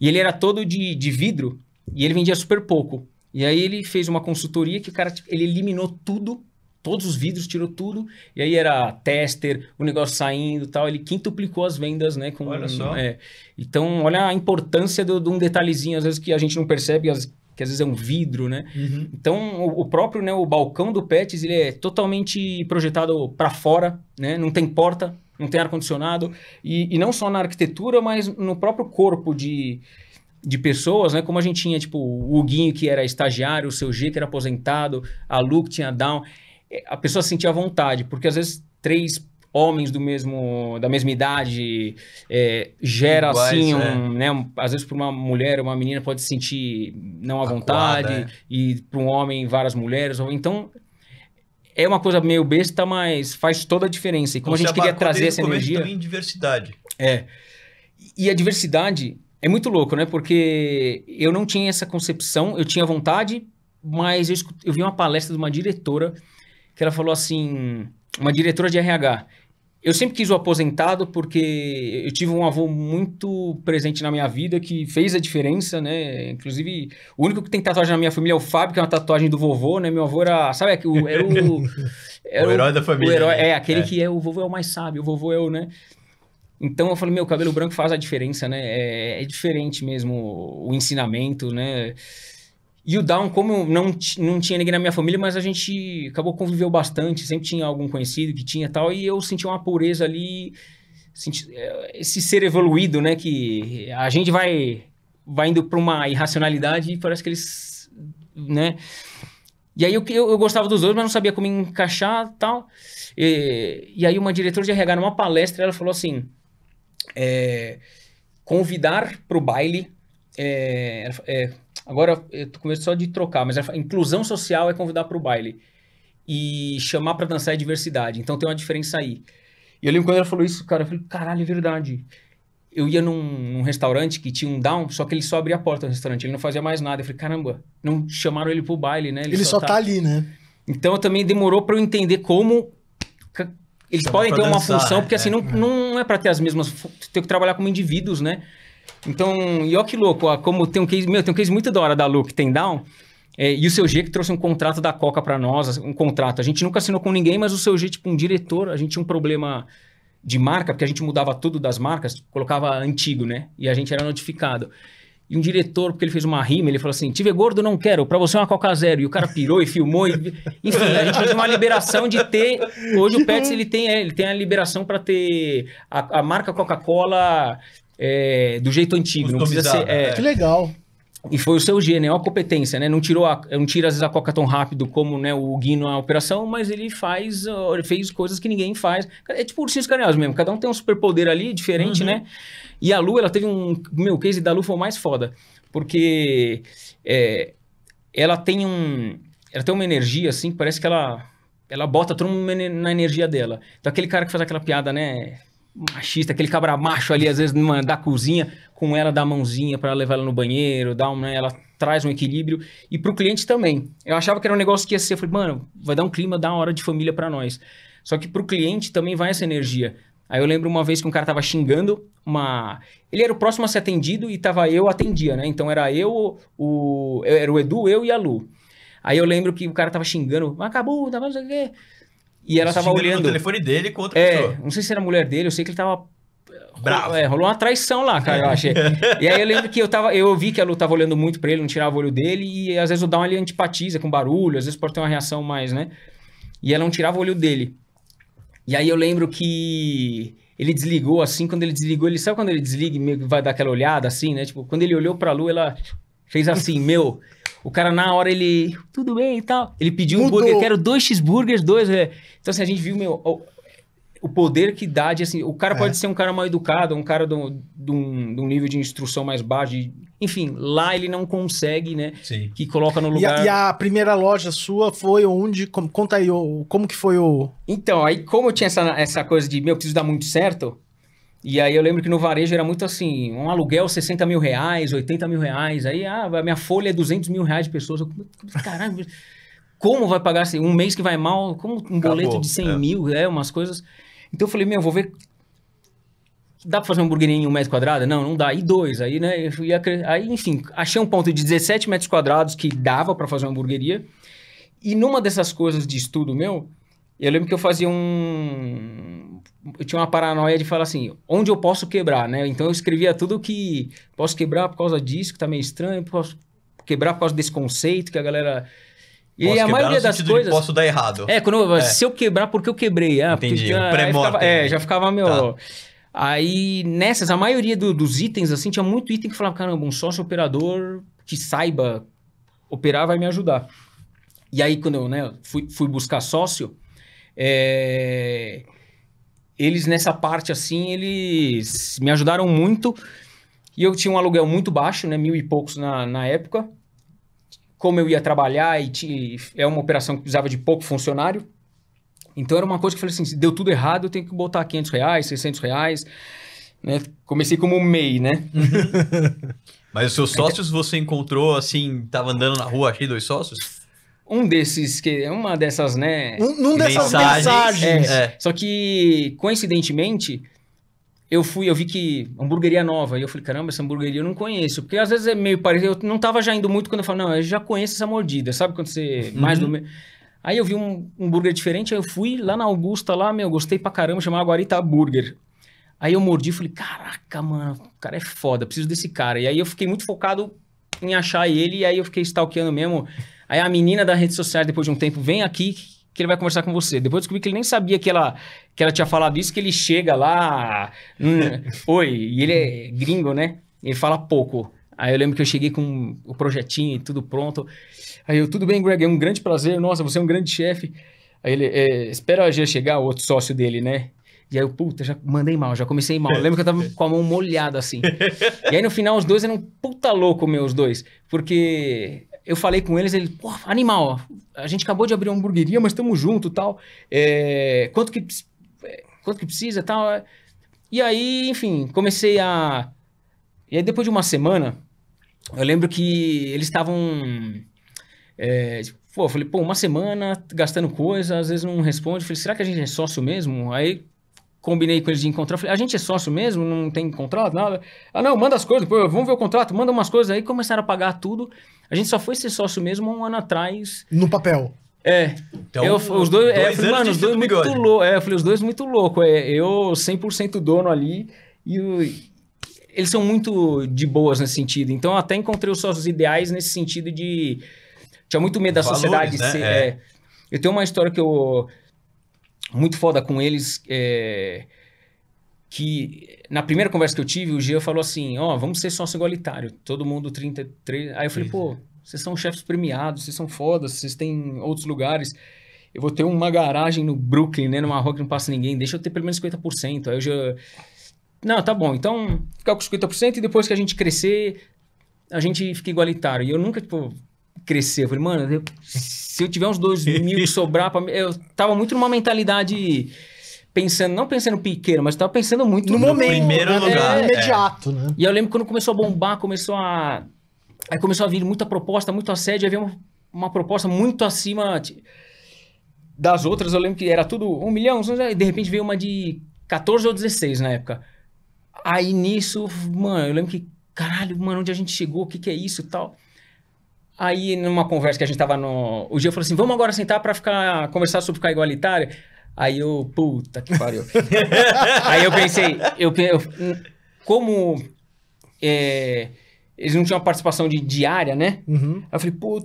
E ele era todo de, de vidro e ele vendia super pouco. E aí ele fez uma consultoria que o cara ele eliminou tudo, todos os vidros, tirou tudo. E aí era tester, o negócio saindo e tal. Ele quintuplicou as vendas, né? Com, olha só. É. Então, olha a importância de, de um detalhezinho, às vezes, que a gente não percebe, as, que às vezes é um vidro, né? Uhum. Então, o, o, próprio, né, o balcão do Pets, ele é totalmente projetado para fora, né? Não tem porta, não tem ar-condicionado. E, e não só na arquitetura, mas no próprio corpo de, de pessoas, né? Como a gente tinha, tipo, o Huguinho, que era estagiário, o seu G, que era aposentado, a Lu, que tinha Down. É, a pessoa se sentia vontade, porque às vezes três homens do mesmo, da mesma idade, é, gera Iguais, assim, um, né? né um, às vezes para uma mulher, uma menina pode se sentir não à Acuada, vontade, é. e para um homem, várias mulheres. Então, é uma coisa meio besta, mas faz toda a diferença. E como a gente queria trazer essa energia. Também diversidade. É. E a diversidade é muito louco, né? Porque eu não tinha essa concepção, eu tinha vontade, mas eu, eu vi uma palestra de uma diretora que ela falou assim, uma diretora de RH, eu sempre quis o aposentado porque eu tive um avô muito presente na minha vida que fez a diferença, né? Inclusive, o único que tem tatuagem na minha família é o Fábio, que é uma tatuagem do vovô, né? Meu avô era, sabe, é era o, era o, era o herói da família. Herói, né? é, aquele é. que é o vovô é o mais sábio, o vovô é o, né? Então eu falei, meu, cabelo branco faz a diferença, né? É, é diferente mesmo o ensinamento, né? E o Down, como não, não tinha ninguém na minha família, mas a gente acabou conviveu bastante, sempre tinha algum conhecido que tinha tal, e eu senti uma pureza ali, senti, é, esse ser evoluído, né? Que a gente vai, vai indo para uma irracionalidade e parece que eles, né? E aí eu, eu, eu gostava dos dois, mas não sabia como encaixar tal. E, e aí uma diretora de RH numa palestra, ela falou assim, é, convidar para o baile... É, é, Agora eu tô com medo só de trocar, mas inclusão social é convidar para o baile e chamar para dançar é diversidade. Então tem uma diferença aí. E eu lembro quando ela falou isso, cara, eu falei, caralho, é verdade. Eu ia num, num restaurante que tinha um down, só que ele só abria a porta do restaurante, ele não fazia mais nada. Eu falei, caramba, não chamaram ele pro baile, né? Ele, ele só, só tá... tá... ali, né? Então também demorou para eu entender como eles podem ter dançar, uma função, porque é, assim, não, é. não é para ter as mesmas. Tem que trabalhar como indivíduos, né? Então, e olha que louco, ó, como tem um case, meu, tem um case muito da hora da Look Tem Down, é, e o seu G que trouxe um contrato da Coca para nós, um contrato. A gente nunca assinou com ninguém, mas o seu G, tipo, um diretor, a gente tinha um problema de marca, porque a gente mudava tudo das marcas, colocava antigo, né? E a gente era notificado. E um diretor, porque ele fez uma rima, ele falou assim: Tive gordo, não quero, pra você é uma Coca Zero. E o cara pirou e filmou. E... Enfim, a gente fez uma liberação de ter. Hoje o Pets ele tem, é, ele tem a liberação para ter a, a marca Coca-Cola é, do jeito antigo. Não precisa ser, é. é, que legal. E foi o seu gênio, é uma competência, né? Não tirou a, não tira às vezes a coca tão rápido como né, o Guino na operação, mas ele faz, ele fez coisas que ninguém faz. É tipo o Cisco mesmo, cada um tem um superpoder ali diferente, uhum. né? E a Lu, ela teve um. Meu, o case da Lu foi o mais foda, porque é, ela tem um. Ela tem uma energia, assim, parece que ela. Ela bota todo mundo na energia dela. Então, aquele cara que faz aquela piada, né? machista, aquele cabra macho ali, às vezes, numa, da cozinha, com ela dá mãozinha para levar ela no banheiro, dá um, né, ela traz um equilíbrio. E pro cliente também. Eu achava que era um negócio que ia ser, eu falei, mano, vai dar um clima uma hora de família para nós. Só que pro cliente também vai essa energia. Aí eu lembro uma vez que um cara tava xingando uma. Ele era o próximo a ser atendido e tava eu atendia, né? Então era eu, o. Era o Edu, eu e a Lu. Aí eu lembro que o cara tava xingando, acabou, tá não o quê. E ela estava olhando. o telefone dele com outra é, pessoa. Não sei se era a mulher dele, eu sei que ele estava Bravo. É, rolou uma traição lá, cara, eu achei. e aí eu lembro que eu tava, eu vi que a Lu tava olhando muito pra ele, não tirava o olho dele, e às vezes o Down ele antipatiza com barulho, às vezes pode ter uma reação mais, né? E ela não tirava o olho dele. E aí eu lembro que ele desligou assim, quando ele desligou, ele sabe quando ele desliga e vai dar aquela olhada assim, né? Tipo, quando ele olhou pra Lu, ela fez assim, meu. O cara, na hora, ele. Tudo bem e tal. Ele pediu Mudou. um burger, quero dois cheeseburgers, dois. É. Então, assim, a gente viu, meu. O, o poder que dá de, assim, o cara é. pode ser um cara mal educado, um cara de um, um nível de instrução mais baixo, de, enfim, lá ele não consegue, né? Sim. Que coloca no lugar. E a, e a, primeira loja sua foi onde? Como, conta aí, como que foi o. Então, aí, como eu tinha essa, essa coisa de, meu, preciso dar muito certo, e aí eu lembro que no varejo era muito assim, um aluguel 60 mil reais, 80 mil reais, aí ah, a minha folha é 200 mil reais de pessoas. caralho, como vai pagar assim, um mês que vai mal, como um boleto de 100 é. mil, é, umas coisas. Então eu falei, meu, vou ver... Dá pra fazer uma hamburguerinha em um metro quadrado? Não, não dá. E dois, aí, né? fui aí, enfim, achei um ponto de 17 metros quadrados que dava para fazer uma hamburgueria. E numa dessas coisas de estudo meu, eu lembro que eu fazia um, eu tinha uma paranoia de falar assim, onde eu posso quebrar, né? Então eu escrevia tudo que posso quebrar por causa disso, que tá meio estranho, posso quebrar por causa desse conceito que a galera. E posso a maioria das coisas. posso dar errado. É, quando eu, é. se eu quebrar, porque eu quebrei. Ah, Entendi. Porque, ah, ficava, é, já ficava meu. Tá. Aí nessas, a maioria do, dos itens, assim, tinha muito item que falava: caramba, um sócio operador que saiba operar vai me ajudar. E aí, quando eu né, fui, fui buscar sócio, é eles nessa parte assim, eles me ajudaram muito. E eu tinha um aluguel muito baixo, né? Mil e poucos na, na época. Como eu ia trabalhar e tinha, é uma operação que precisava de pouco funcionário. Então era uma coisa que eu falei assim: se deu tudo errado, eu tenho que botar 500 reais, 600 reais. Né? Comecei como MEI, né? Mas os seus é sócios você encontrou assim, tava andando na rua, achei dois sócios? um desses que uma dessas né um, um dessas mensagens, mensagens. É, é. só que coincidentemente eu fui eu vi que hamburgueria nova e eu falei caramba essa hamburgueria eu não conheço porque às vezes é meio parecido eu não tava já indo muito quando eu falo não eu já conheço essa mordida sabe quando você uhum. mais do meio aí eu vi um, um hambúrguer diferente aí eu fui lá na Augusta lá meu gostei pra caramba chamava Guarita Burger aí eu mordi e falei caraca mano o cara é foda preciso desse cara e aí eu fiquei muito focado em achar ele e aí eu fiquei stalkeando mesmo Aí a menina da rede social, depois de um tempo, vem aqui que ele vai conversar com você. Depois descobri que ele nem sabia que ela, que ela tinha falado isso, que ele chega lá. Hum, Oi, e ele é gringo, né? Ele fala pouco. Aí eu lembro que eu cheguei com o projetinho e tudo pronto. Aí eu, tudo bem, Greg, é um grande prazer. Nossa, você é um grande chefe. Aí ele, é, espera a G chegar, o outro sócio dele, né? E aí eu, puta, já mandei mal, já comecei mal. Eu lembro que eu tava com a mão molhada assim. E aí no final os dois eram puta louco, meus dois. Porque eu falei com eles, eles, porra, animal, ó, a gente acabou de abrir uma hamburgueria, mas estamos junto tal. É, quanto, que, é, quanto que precisa tal. É. E aí, enfim, comecei a. E aí, depois de uma semana, eu lembro que eles estavam. É, pô, eu falei, pô, uma semana gastando coisa, às vezes não responde. Eu falei, será que a gente é sócio mesmo? Aí combinei com eles de encontrar. Falei, a gente é sócio mesmo, não tem contrato, nada. Ah, não, manda as coisas, depois, vamos ver o contrato, manda umas coisas aí. Começaram a pagar tudo. A gente só foi ser sócio mesmo um ano atrás. No papel. É. Então, eu, os dois, é, dois é, eu falei, mano, os dois muito loucos É, eu falei, os dois muito louco. É, eu 100% dono ali e o, eles são muito de boas nesse sentido. Então, até encontrei os sócios ideais nesse sentido de tinha muito medo da Valores, sociedade né? ser, é. É. Eu tenho uma história que eu muito foda com eles. É, que na primeira conversa que eu tive, o Jean falou assim: Ó, oh, vamos ser sócio igualitário, todo mundo 33. Aí eu falei: pô, vocês são chefes premiados, vocês são fodas, vocês têm outros lugares. Eu vou ter uma garagem no Brooklyn, né, numa rua que não passa ninguém, deixa eu ter pelo menos 50%. Aí eu já. Não, tá bom, então ficar com 50% e depois que a gente crescer, a gente fica igualitário. E eu nunca, tipo, crescer. Eu falei, mano, eu, se eu tiver uns dois mil que sobrar, pra, eu tava muito numa mentalidade pensando, não pensando piqueiro, mas tava pensando muito no, no momento. primeiro né? lugar. É, imediato, né? E eu lembro quando começou a bombar, começou a. Aí começou a vir muita proposta, muito assédio, aí veio uma, uma proposta muito acima das outras. Eu lembro que era tudo um milhão, e de repente veio uma de 14 ou 16 na época. Aí nisso, mano, eu lembro que, caralho, mano, onde a gente chegou, o que, que é isso e tal. Aí, numa conversa que a gente tava no. O dia falou assim: vamos agora sentar para ficar conversar sobre ficar igualitário. Aí eu, puta que pariu. aí eu pensei, eu, eu como é, eles não tinham uma participação de diária, né? Uhum. Aí eu falei, pô,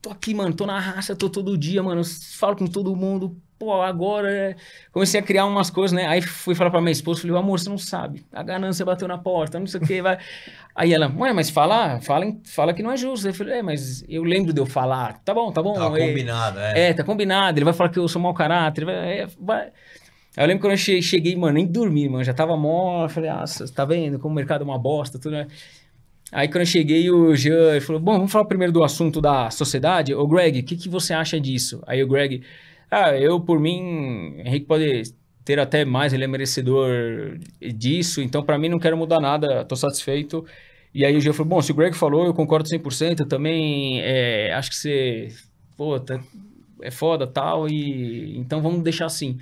tô aqui, mano, tô na raça, tô todo dia, mano, falo com todo mundo, pô, agora. Né? Comecei a criar umas coisas, né? Aí fui falar pra minha esposa, falei, amor, você não sabe. A ganância bateu na porta, não sei o que. Vai... Aí ela, mãe, mas fala, fala, fala que não é justo. Eu falei, é, mas eu lembro de eu falar. Tá bom, tá bom. Tá é, combinado, é. É, tá combinado. Ele vai falar que eu sou mau caráter. Vai, é, vai. Aí eu lembro quando eu cheguei, mano, nem dormi, mano. Já tava mó. Falei, ah, tá vendo como o mercado é uma bosta, tudo, né? Aí quando eu cheguei, o Jean falou: Bom, vamos falar primeiro do assunto da sociedade. Ô Greg, o que, que você acha disso? Aí o Greg, ah, eu, por mim, Henrique pode ter até mais, ele é merecedor disso, então para mim não quero mudar nada, tô satisfeito. E aí o Gil falou, bom, se o Greg falou, eu concordo 100%, eu também é, acho que você, pô, tá, é foda, tal, e então vamos deixar assim.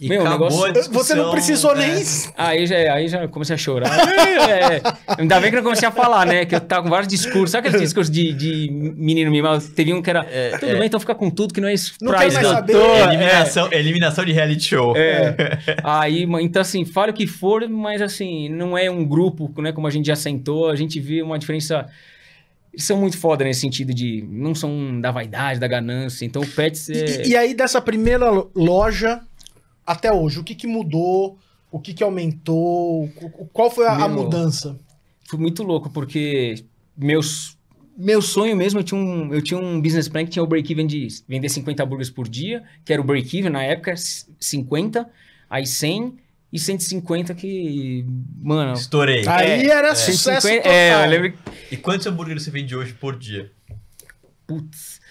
E Meu, negócio... Você não precisou né? nem. Aí já, aí já comecei a chorar. É, é, ainda bem que eu comecei a falar, né? Que eu tava com vários discursos. Sabe aqueles é. discursos de, de menino mimado? Teve um que era. É, tudo é. bem, então fica com tudo, que não é isso. Não quer mais saber. É eliminação, eliminação de reality show. aí, então assim, fala o que for, mas assim, não é um grupo, né? Como a gente já sentou, a gente vê uma diferença eles são muito foda nesse sentido de não são da vaidade, da ganância. Então o Pets é... e, e, aí dessa primeira loja até hoje? O que, que mudou? O que, que aumentou? Qual foi a, meu, a mudança? Foi muito louco, porque meus, meu sonho mesmo, eu tinha, um, eu tinha um business plan que tinha o break-even de vender 50 hambúrgueres por dia, que era o break-even na época, 50, aí 100 e 150 que, mano... Estourei. Aí é, era é, sucesso 150, total. É, eu lembro... E quantos hambúrgueres você vende hoje por dia? Putz...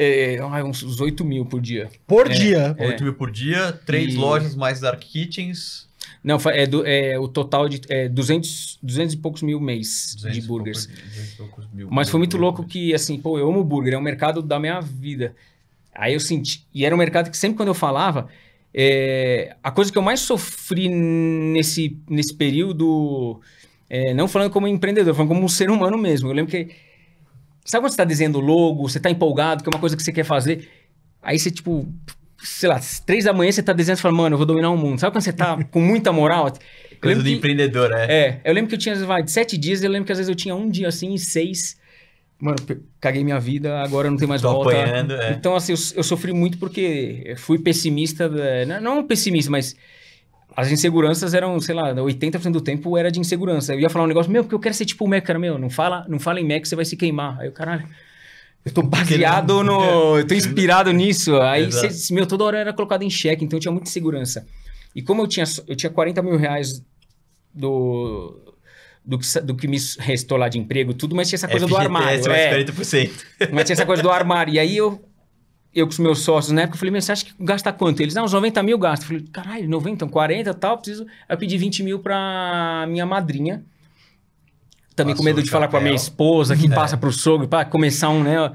É, uns 8 mil por dia. Por é, dia? É. 8 mil por dia, três e... lojas mais Dark Kitchens. Não, é, do, é o total de é 200, 200 e poucos mil mês de burgers. Poucos, mil, Mas foi muito mil, louco mil. que, assim, pô, eu amo burger, é um mercado da minha vida. Aí eu senti. E era um mercado que sempre quando eu falava, é, a coisa que eu mais sofri nesse, nesse período, é, não falando como empreendedor, falando como um ser humano mesmo. Eu lembro que Sabe quando você tá dizendo logo, você tá empolgado, que é uma coisa que você quer fazer? Aí você, tipo, sei lá, três da manhã você tá dizendo e fala, mano, eu vou dominar o mundo. Sabe quando você tá com muita moral? Coisa do empreendedor, é. É. Eu lembro que eu tinha, vai, sete dias, eu lembro que às vezes eu tinha um dia assim e seis. Mano, caguei minha vida, agora não tem mais Tô volta. Apanhando, é. Então, assim, eu, eu, sofri muito porque fui pessimista, é, não pessimista, mas as inseguranças eram, sei lá, 80% do tempo era de insegurança. Eu ia falar um negócio, meu, porque eu quero ser tipo o Mac, cara, meu, não fala, não fala em Mac, você vai se queimar. Aí o caralho. Eu tô é baseado no. Eu tô inspirado nisso. Aí, cê, meu, toda hora era colocado em xeque, então eu tinha muita insegurança. E como eu tinha, eu tinha 40 mil reais do, do que, do que me restou lá de emprego, tudo, mas tinha essa é coisa FGTS do armário. Mais é, 40%. Mas tinha essa coisa do armário. E aí eu eu com os meus sócios na época, eu falei, você acha que gasta quanto? Eles, ah, uns 90 mil gastos Eu falei, caralho, 90, 40 tal, preciso. Aí eu pedi 20 mil pra minha madrinha. Também Passou com medo de falar com a minha esposa, que é. passa pro sogro, para começar um, né?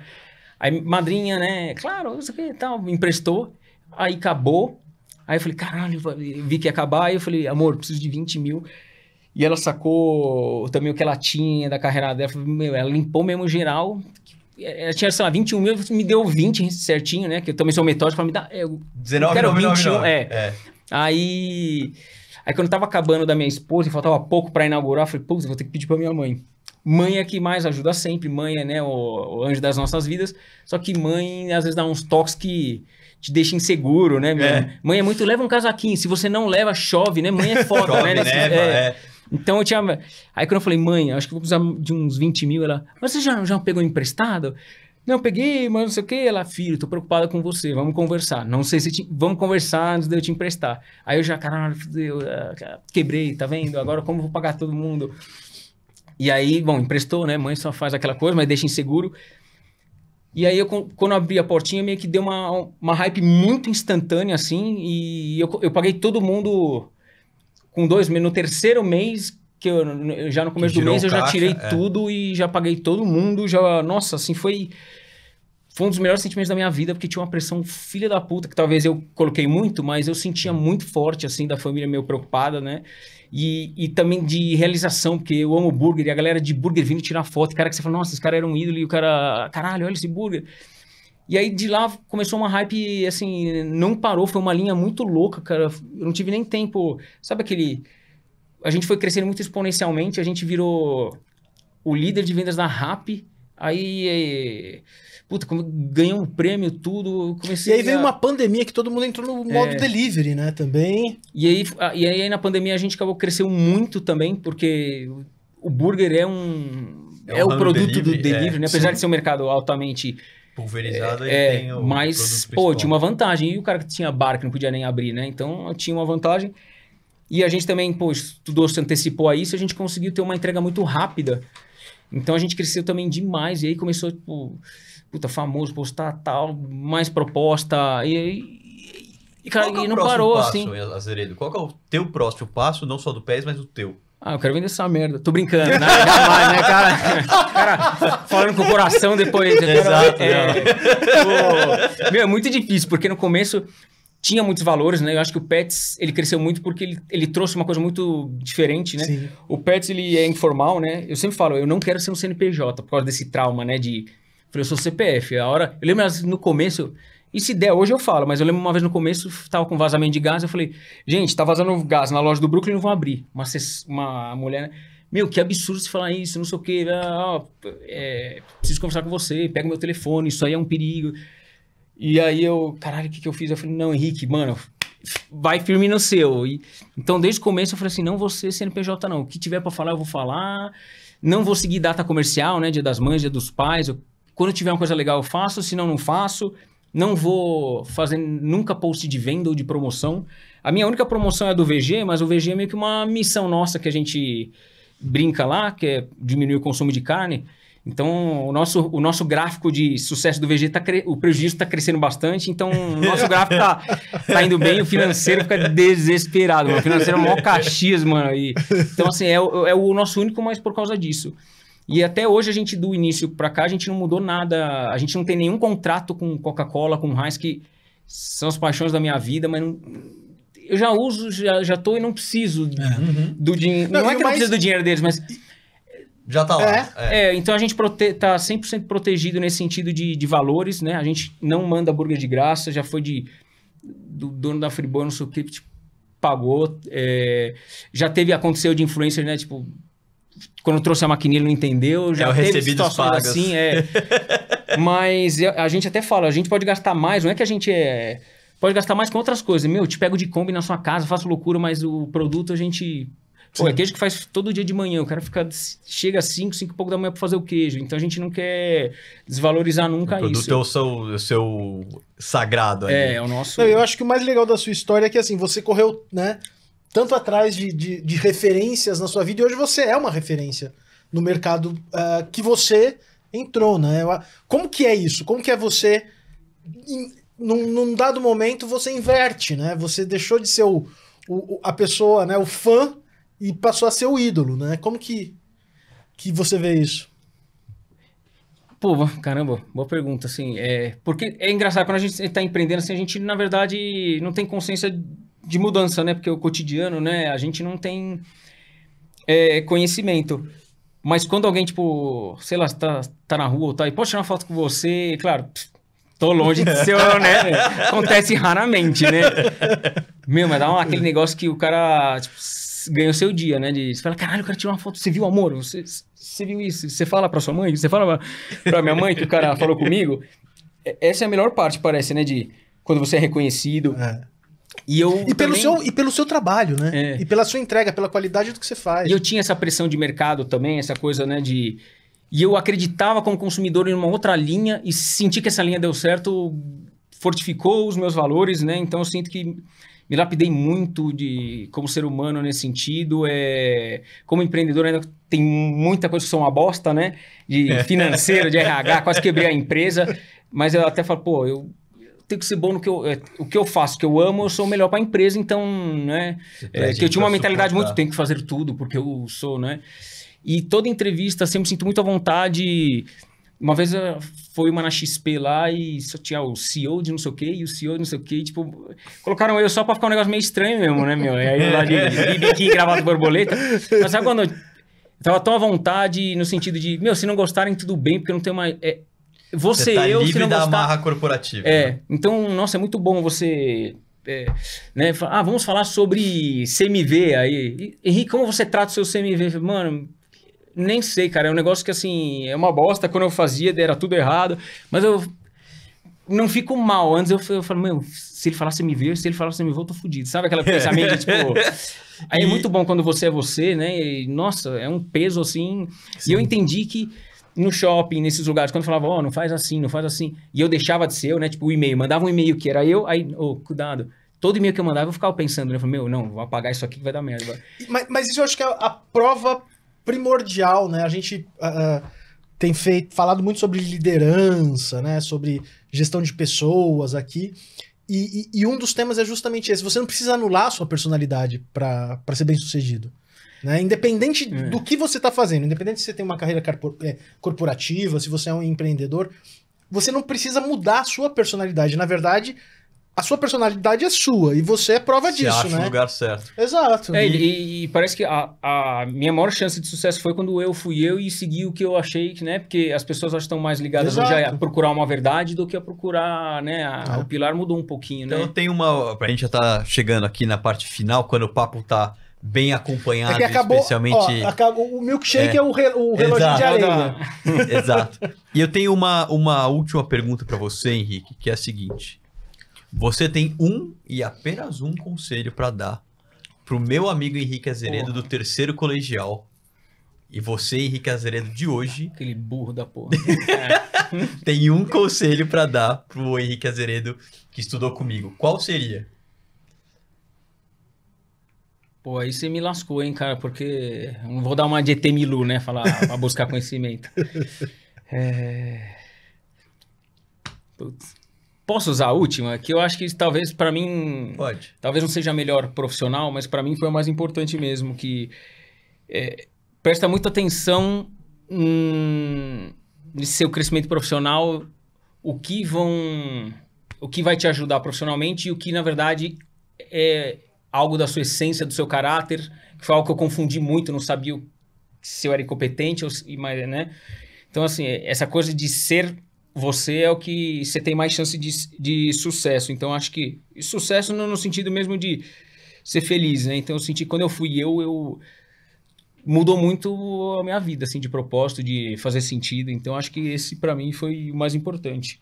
Aí madrinha, né? Claro, isso aqui tal, me emprestou. Aí acabou. Aí eu falei, caralho, eu vi que ia acabar. Aí eu falei, amor, preciso de 20 mil. E ela sacou também o que ela tinha da carreira dela. Meu, ela limpou mesmo geral, ela é, tinha, sei lá, 21 mil, me deu 20 certinho, né? Que eu também sou metódico, falou, me dá. É, eu 19 quero 21, É. é. Aí. Aí quando eu tava acabando da minha esposa e faltava pouco para inaugurar, eu falei, putz, vou ter que pedir pra minha mãe. Mãe é que mais ajuda sempre, mãe é né, o, o, anjo das nossas vidas. Só que mãe às vezes dá uns toques que te deixa inseguro, né? Mãe é, mãe é muito, leva um casaquinho. Se você não leva, chove, né? Mãe é foda, chove, né? Neva, é. é. Então eu tinha. Aí quando eu falei, mãe, acho que vou precisar de uns 20 mil, ela. Mas você já, já pegou emprestado? Não, peguei, mas não sei o que. Ela, filho, tô preocupada com você, vamos conversar. Não sei se te... vamos conversar antes de eu te emprestar. Aí eu já, caralho, eu é, quebrei, tá vendo? Agora como vou pagar todo mundo? E aí, bom, emprestou, né? Mãe só faz aquela coisa, mas deixa inseguro. E aí, eu, quando eu abri a portinha, meio que deu uma, uma hype muito instantânea, assim, e eu, eu paguei todo mundo com dois meses, no terceiro mês, que eu, já no começo do mês, eu já tirei é. tudo e já paguei todo mundo. Já, nossa, assim, foi. Foi um dos melhores sentimentos da minha vida, porque tinha uma pressão filha da puta, que talvez eu coloquei muito, mas eu sentia muito forte, assim, da família meio preocupada, né? E, e também de realização, porque eu amo burger, e a galera de burger vindo tirar foto, cara que você fala, nossa, esse cara era um ídolo, e o cara, caralho, olha esse burger. E aí de lá começou uma hype, assim, não parou, foi uma linha muito louca, cara. Eu não tive nem tempo. Sabe aquele. A gente foi crescendo muito exponencialmente, a gente virou o líder de vendas da RAP. Aí, é, puta, ganhou um prêmio, tudo. Comecei e aí veio uma pandemia que todo mundo entrou no modo é... delivery, né? Também. E aí, e aí, na pandemia, a gente acabou cresceu muito também, porque o burger é um. É, é o produto delivery, do delivery, é. né? Apesar Sim. de ser um mercado altamente Pulverizado é, é, tem o Mas, pô, tinha uma vantagem. E o cara que tinha bar que não podia nem abrir, né? Então tinha uma vantagem. E a gente também, pô, estudou, se antecipou a isso, a gente conseguiu ter uma entrega muito rápida. Então a gente cresceu também demais. E aí começou, tipo, puta, famoso, postar tá, tal, mais proposta. E aí. E, cara, é e não parou passo, assim. Azeredo? Qual é o teu próximo passo, não só do pés, mas o teu? Ah, eu quero vender essa merda. Tô brincando, né? Jamais, é né, cara? cara falando com o coração depois. Exato. É, é. Meu, é muito difícil, porque no começo tinha muitos valores, né? Eu acho que o Pets, ele cresceu muito porque ele, ele trouxe uma coisa muito diferente, né? Sim. O Pets, ele é informal, né? Eu sempre falo, eu não quero ser um CNPJ por causa desse trauma, né? De... Eu sou CPF. A hora... Eu lembro no começo e se der, hoje eu falo, mas eu lembro uma vez no começo, tava com vazamento de gás, eu falei, gente, tá vazando gás na loja do Brooklyn, não vão abrir. Uma, uma mulher, né, meu, que absurdo você falar isso, não sei o quê, ah, é, preciso conversar com você, pega meu telefone, isso aí é um perigo. E aí eu, caralho, o que, que eu fiz? Eu falei, não, Henrique, mano, vai firme no seu. E, então, desde o começo eu falei assim, não você ser CNPJ não, o que tiver para falar eu vou falar, não vou seguir data comercial, né, dia das mães, dia dos pais, eu, quando tiver uma coisa legal eu faço, se não, não faço não vou fazer nunca post de venda ou de promoção. A minha única promoção é do VG, mas o VG é meio que uma missão nossa que a gente brinca lá, que é diminuir o consumo de carne. Então, o nosso, o nosso gráfico de sucesso do VG, tá cre... o prejuízo está crescendo bastante, então o nosso gráfico está tá indo bem, o financeiro fica desesperado, mano. o financeiro é o maior caxias, mano. E, então, assim, é, é o nosso único, mas por causa disso. E até hoje a gente, do início para cá, a gente não mudou nada. A gente não tem nenhum contrato com Coca-Cola, com Heinz, que são as paixões da minha vida, mas não, eu já uso, já, já tô e não preciso é, do uhum. dinheiro. Não, não é que eu não preciso do dinheiro deles, mas... Já tá lá. É, é, é então a gente prote... tá 100% protegido nesse sentido de, de valores, né? A gente não manda hambúrguer de graça, já foi de... Do dono da Friboi, não sei o que, tipo, pagou. É, já teve, aconteceu de influencer, né? Tipo, quando trouxe a maquininha ele não entendeu, já é, teve situações pagos. assim, é. Mas a gente até fala, a gente pode gastar mais, não é que a gente é... Pode gastar mais com outras coisas. Meu, te pego de Kombi na sua casa, faço loucura, mas o produto a gente... Pô, é queijo que faz todo dia de manhã. O cara fica, chega às 5, 5 e pouco da manhã para fazer o queijo. Então a gente não quer desvalorizar nunca o produto É o seu, o seu sagrado. Aí. É, é o nosso. Não, eu acho que o mais legal da sua história é que assim, você correu, né? tanto atrás de, de, de, referências na sua vida, e hoje você é uma referência no mercado uh, que você entrou, né? Como que é isso? Como que é você. Em, num, num dado momento você inverte, né? Você deixou de ser o, o, a pessoa, né? O fã e passou a ser o ídolo, né? Como que, que você vê isso? Pô, caramba, boa pergunta, assim, é, porque é engraçado, quando a gente está empreendendo, assim, a gente, na verdade, não tem consciência de mudança, né? Porque o cotidiano, né? A gente não tem é, conhecimento. Mas quando alguém, tipo, sei lá, tá, tá na rua ou tá, e pode tirar uma foto com você, claro, tô longe de ser, né? Acontece raramente, né? Meu, mas dá um, aquele negócio que o cara, tipo, ganhou seu dia, né? De, você fala, caralho, o cara tirou uma foto, você viu, amor? Você, você viu isso? Você fala pra sua mãe? Você fala pra, pra minha mãe que o cara falou comigo? Essa é a melhor parte, parece, né? De quando você é reconhecido. É e, eu e, pelo também... seu, e pelo seu trabalho, né? É. E pela sua entrega, pela qualidade do que você faz. E eu tinha essa pressão de mercado também, essa coisa, né, de... E eu acreditava como consumidor em uma outra linha e senti que essa linha deu certo, fortificou os meus valores, né? Então eu sinto que me lapidei muito de como ser humano nesse sentido. É, como empreendedor ainda tem muita coisa que sou uma bosta, né? De é. financeiro, de RH, quase quebrei a empresa. Mas eu até falo, pô, eu tenho que ser bom no que eu, é, o que eu faço, que eu amo, eu sou melhor para a empresa, então, né? É, que eu tinha uma mentalidade suportar. muito, tenho que fazer tudo, porque eu sou, né? E toda entrevista, sempre sinto muito vontade. Uma vez eh, foi uma na XP lá e só tinha o CEO de não sei o quê e o CEO de não sei o quê. tipo, colocaram eu só para ficar um negócio meio estranho mesmo, né, meu? E aí lá de, de biquíni, gravado borboleta. Mas sabe quando eu tava tão à vontade no sentido de, meu, se não gostarem, tudo bem, porque eu não tenho uma... É, você, você tá eu, livre se não da gostar... amarra corporativa. É, né? então, nossa, é muito bom você é, né, ah, vamos falar sobre CMV aí. Henrique, como você trata o seu CMV? Mano, nem sei, cara. É um negócio que, assim, é uma bosta. Quando eu fazia, era tudo errado. Mas eu não fico mal. Antes eu, eu falo, meu, se ele falar CMV, se ele falar ver eu tô fudido. Sabe aquela pensamento, tipo... Aí é e... é muito bom quando você é você, né? E, nossa, é um peso, assim... Sim. E eu entendi que no shopping, nesses lugares, quando falava, ó, oh, não faz assim, não faz assim, e eu deixava de ser eu, né? Tipo, o e-mail, mandava um e-mail que era eu, aí, ô, oh, cuidado. Todo e-mail que eu mandava, eu ficava pensando, né? Eu falei, meu, não, vou apagar isso aqui que vai dar merda. Mas, mas isso eu acho que é a prova primordial, né? A gente uh, tem feito, falado muito sobre liderança, né? Sobre gestão de pessoas aqui. E, e, e um dos temas é justamente esse. Você não precisa anular a sua personalidade para ser bem sucedido. Né? Independente é. do que você está fazendo, independente se você tem uma carreira é, corporativa, se você é um empreendedor, você não precisa mudar a sua personalidade. Na verdade, a sua personalidade é sua e você é prova Se disso, acha né? o lugar certo. Exato. É, e, e, parece que a, a, minha maior chance de sucesso foi quando eu fui eu e segui o que eu achei, né? Porque as pessoas estão mais ligadas a procurar uma verdade do que a procurar, né? A, é. O pilar mudou um pouquinho, então né? Então tem uma... A gente já tá chegando aqui na parte final, quando o papo tá bem acompanhado, é acabou, especialmente. Ó, acabou, o milkshake é, é o, re, o relógio de areia. Exato. E eu tenho uma, uma última pergunta para você, Henrique, que é a seguinte: você tem um e apenas um conselho para dar pro meu amigo Henrique Azeredo porra. do terceiro colegial. E você, Henrique Azeredo, de hoje. Aquele burro da porra. É. tem um conselho para dar pro Henrique Azeredo que estudou comigo. Qual seria? Pô, aí você me lascou, hein, cara, porque não vou dar uma de milu né? Falar pra buscar conhecimento. É... Posso usar a última? Que eu acho que talvez para mim. Pode. Talvez não seja a melhor profissional, mas para mim foi a mais importante mesmo. Que é, presta muita atenção no seu crescimento profissional, o que vão. O que vai te ajudar profissionalmente e o que, na verdade, é, algo da sua essência, do seu caráter, que foi algo que eu confundi muito, não sabia se eu era incompetente, ou se, mas, né? Então, assim, essa coisa de ser você é o que você tem mais chance de, de sucesso. Então, acho que sucesso no, no sentido mesmo de ser feliz, né? Então, eu senti quando eu fui eu, eu mudou muito a minha vida, assim, de propósito, de fazer sentido. Então, acho que esse, para mim, foi o mais importante.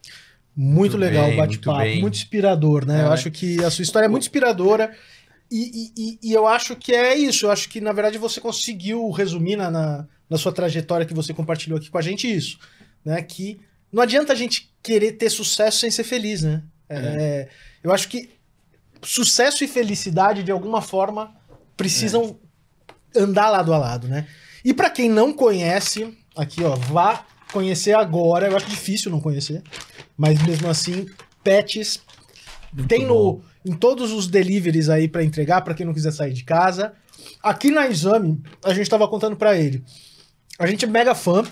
Muito, muito legal o bate-papo, muito, muito, inspirador, né? É, eu acho que a sua história é muito inspiradora e, e, eu acho que é isso. Eu acho que, na verdade, você conseguiu resumir na, na, na, sua trajetória que você compartilhou aqui com a gente isso. Né? Que não adianta a gente querer ter sucesso sem ser feliz, né? É. É, eu acho que sucesso e felicidade, de alguma forma, precisam é. andar lado a lado, né? E para quem não conhece, aqui, ó, vá conhecer agora. Eu acho difícil não conhecer, mas mesmo assim, Pets tem no em todos os deliveries aí para entregar para quem não quiser sair de casa. Aqui na Exame, a gente estava contando para ele. A gente é mega fã.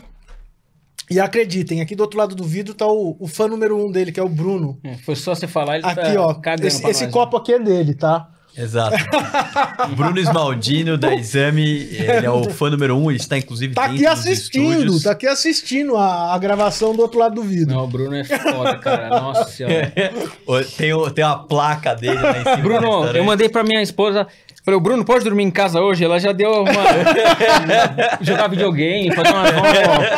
E acreditem, aqui do outro lado do vidro tá o, o fã número um dele, que é o Bruno. É, foi só você falar, ele aqui, tá ó, cagando Esse, esse nós, copo né? aqui é dele, tá? Exato. Bruno Esmaldino, da Exame, ele é o fã número um, e está inclusive tá aqui assistindo, tá aqui assistindo a, a, gravação do outro lado do vidro. Não, o Bruno é foda, cara. Nossa senhora. tem, tem uma placa dele lá em cima. Bruno, eu mandei pra minha esposa. Falei, o Bruno pode dormir em casa hoje? Ela já deu uma. jogar videogame, fazer uma.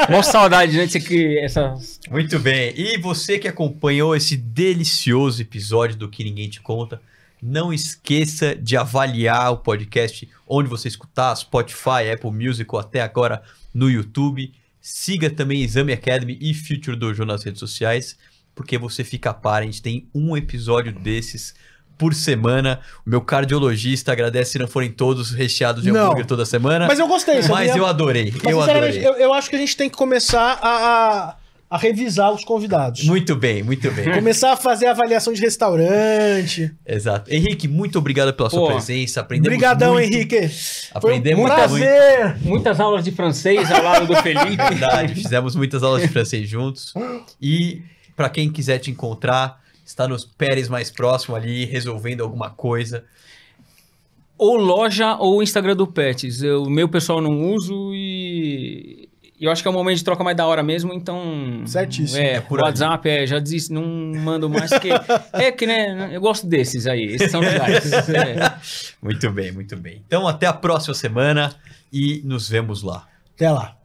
Mó saudade, né? Que, essa... Muito bem. E você que acompanhou esse delicioso episódio do Que Ninguém Te Conta. Não esqueça de avaliar o podcast onde você escutar, Spotify, Apple Music ou até agora no YouTube. Siga também Exame Academy e Future Dojo nas redes sociais, porque você fica a par, a gente tem um episódio desses por semana. O meu cardiologista agradece se não forem todos recheados de hambúrguer toda semana. Mas eu gostei. Mas eu adorei. Mas, eu adorei. Eu, Eu, eu acho que a gente tem que começar a a revisar os convidados. Muito bem, muito bem. Começar a fazer avaliação de restaurante. Exato. Henrique, muito obrigado pela Pô, sua presença. Aprendemos Obrigadão, Henrique. Aprendemos Foi um prazer. Muito. Muitas aulas de francês ao lado do Felipe. Verdade, fizemos muitas aulas de francês juntos. E para quem quiser te encontrar, está nos Pérez mais próximo ali, resolvendo alguma coisa ou loja ou Instagram do Pets. O meu pessoal não uso e e eu acho que é o momento de troca mais da hora mesmo, então. Certíssimo. É, é por WhatsApp, é, já desisto, não mando mais, porque. é que, né? Eu gosto desses aí, esses são legais. é. Muito bem, muito bem. Então, até a próxima semana e nos vemos lá. Até lá.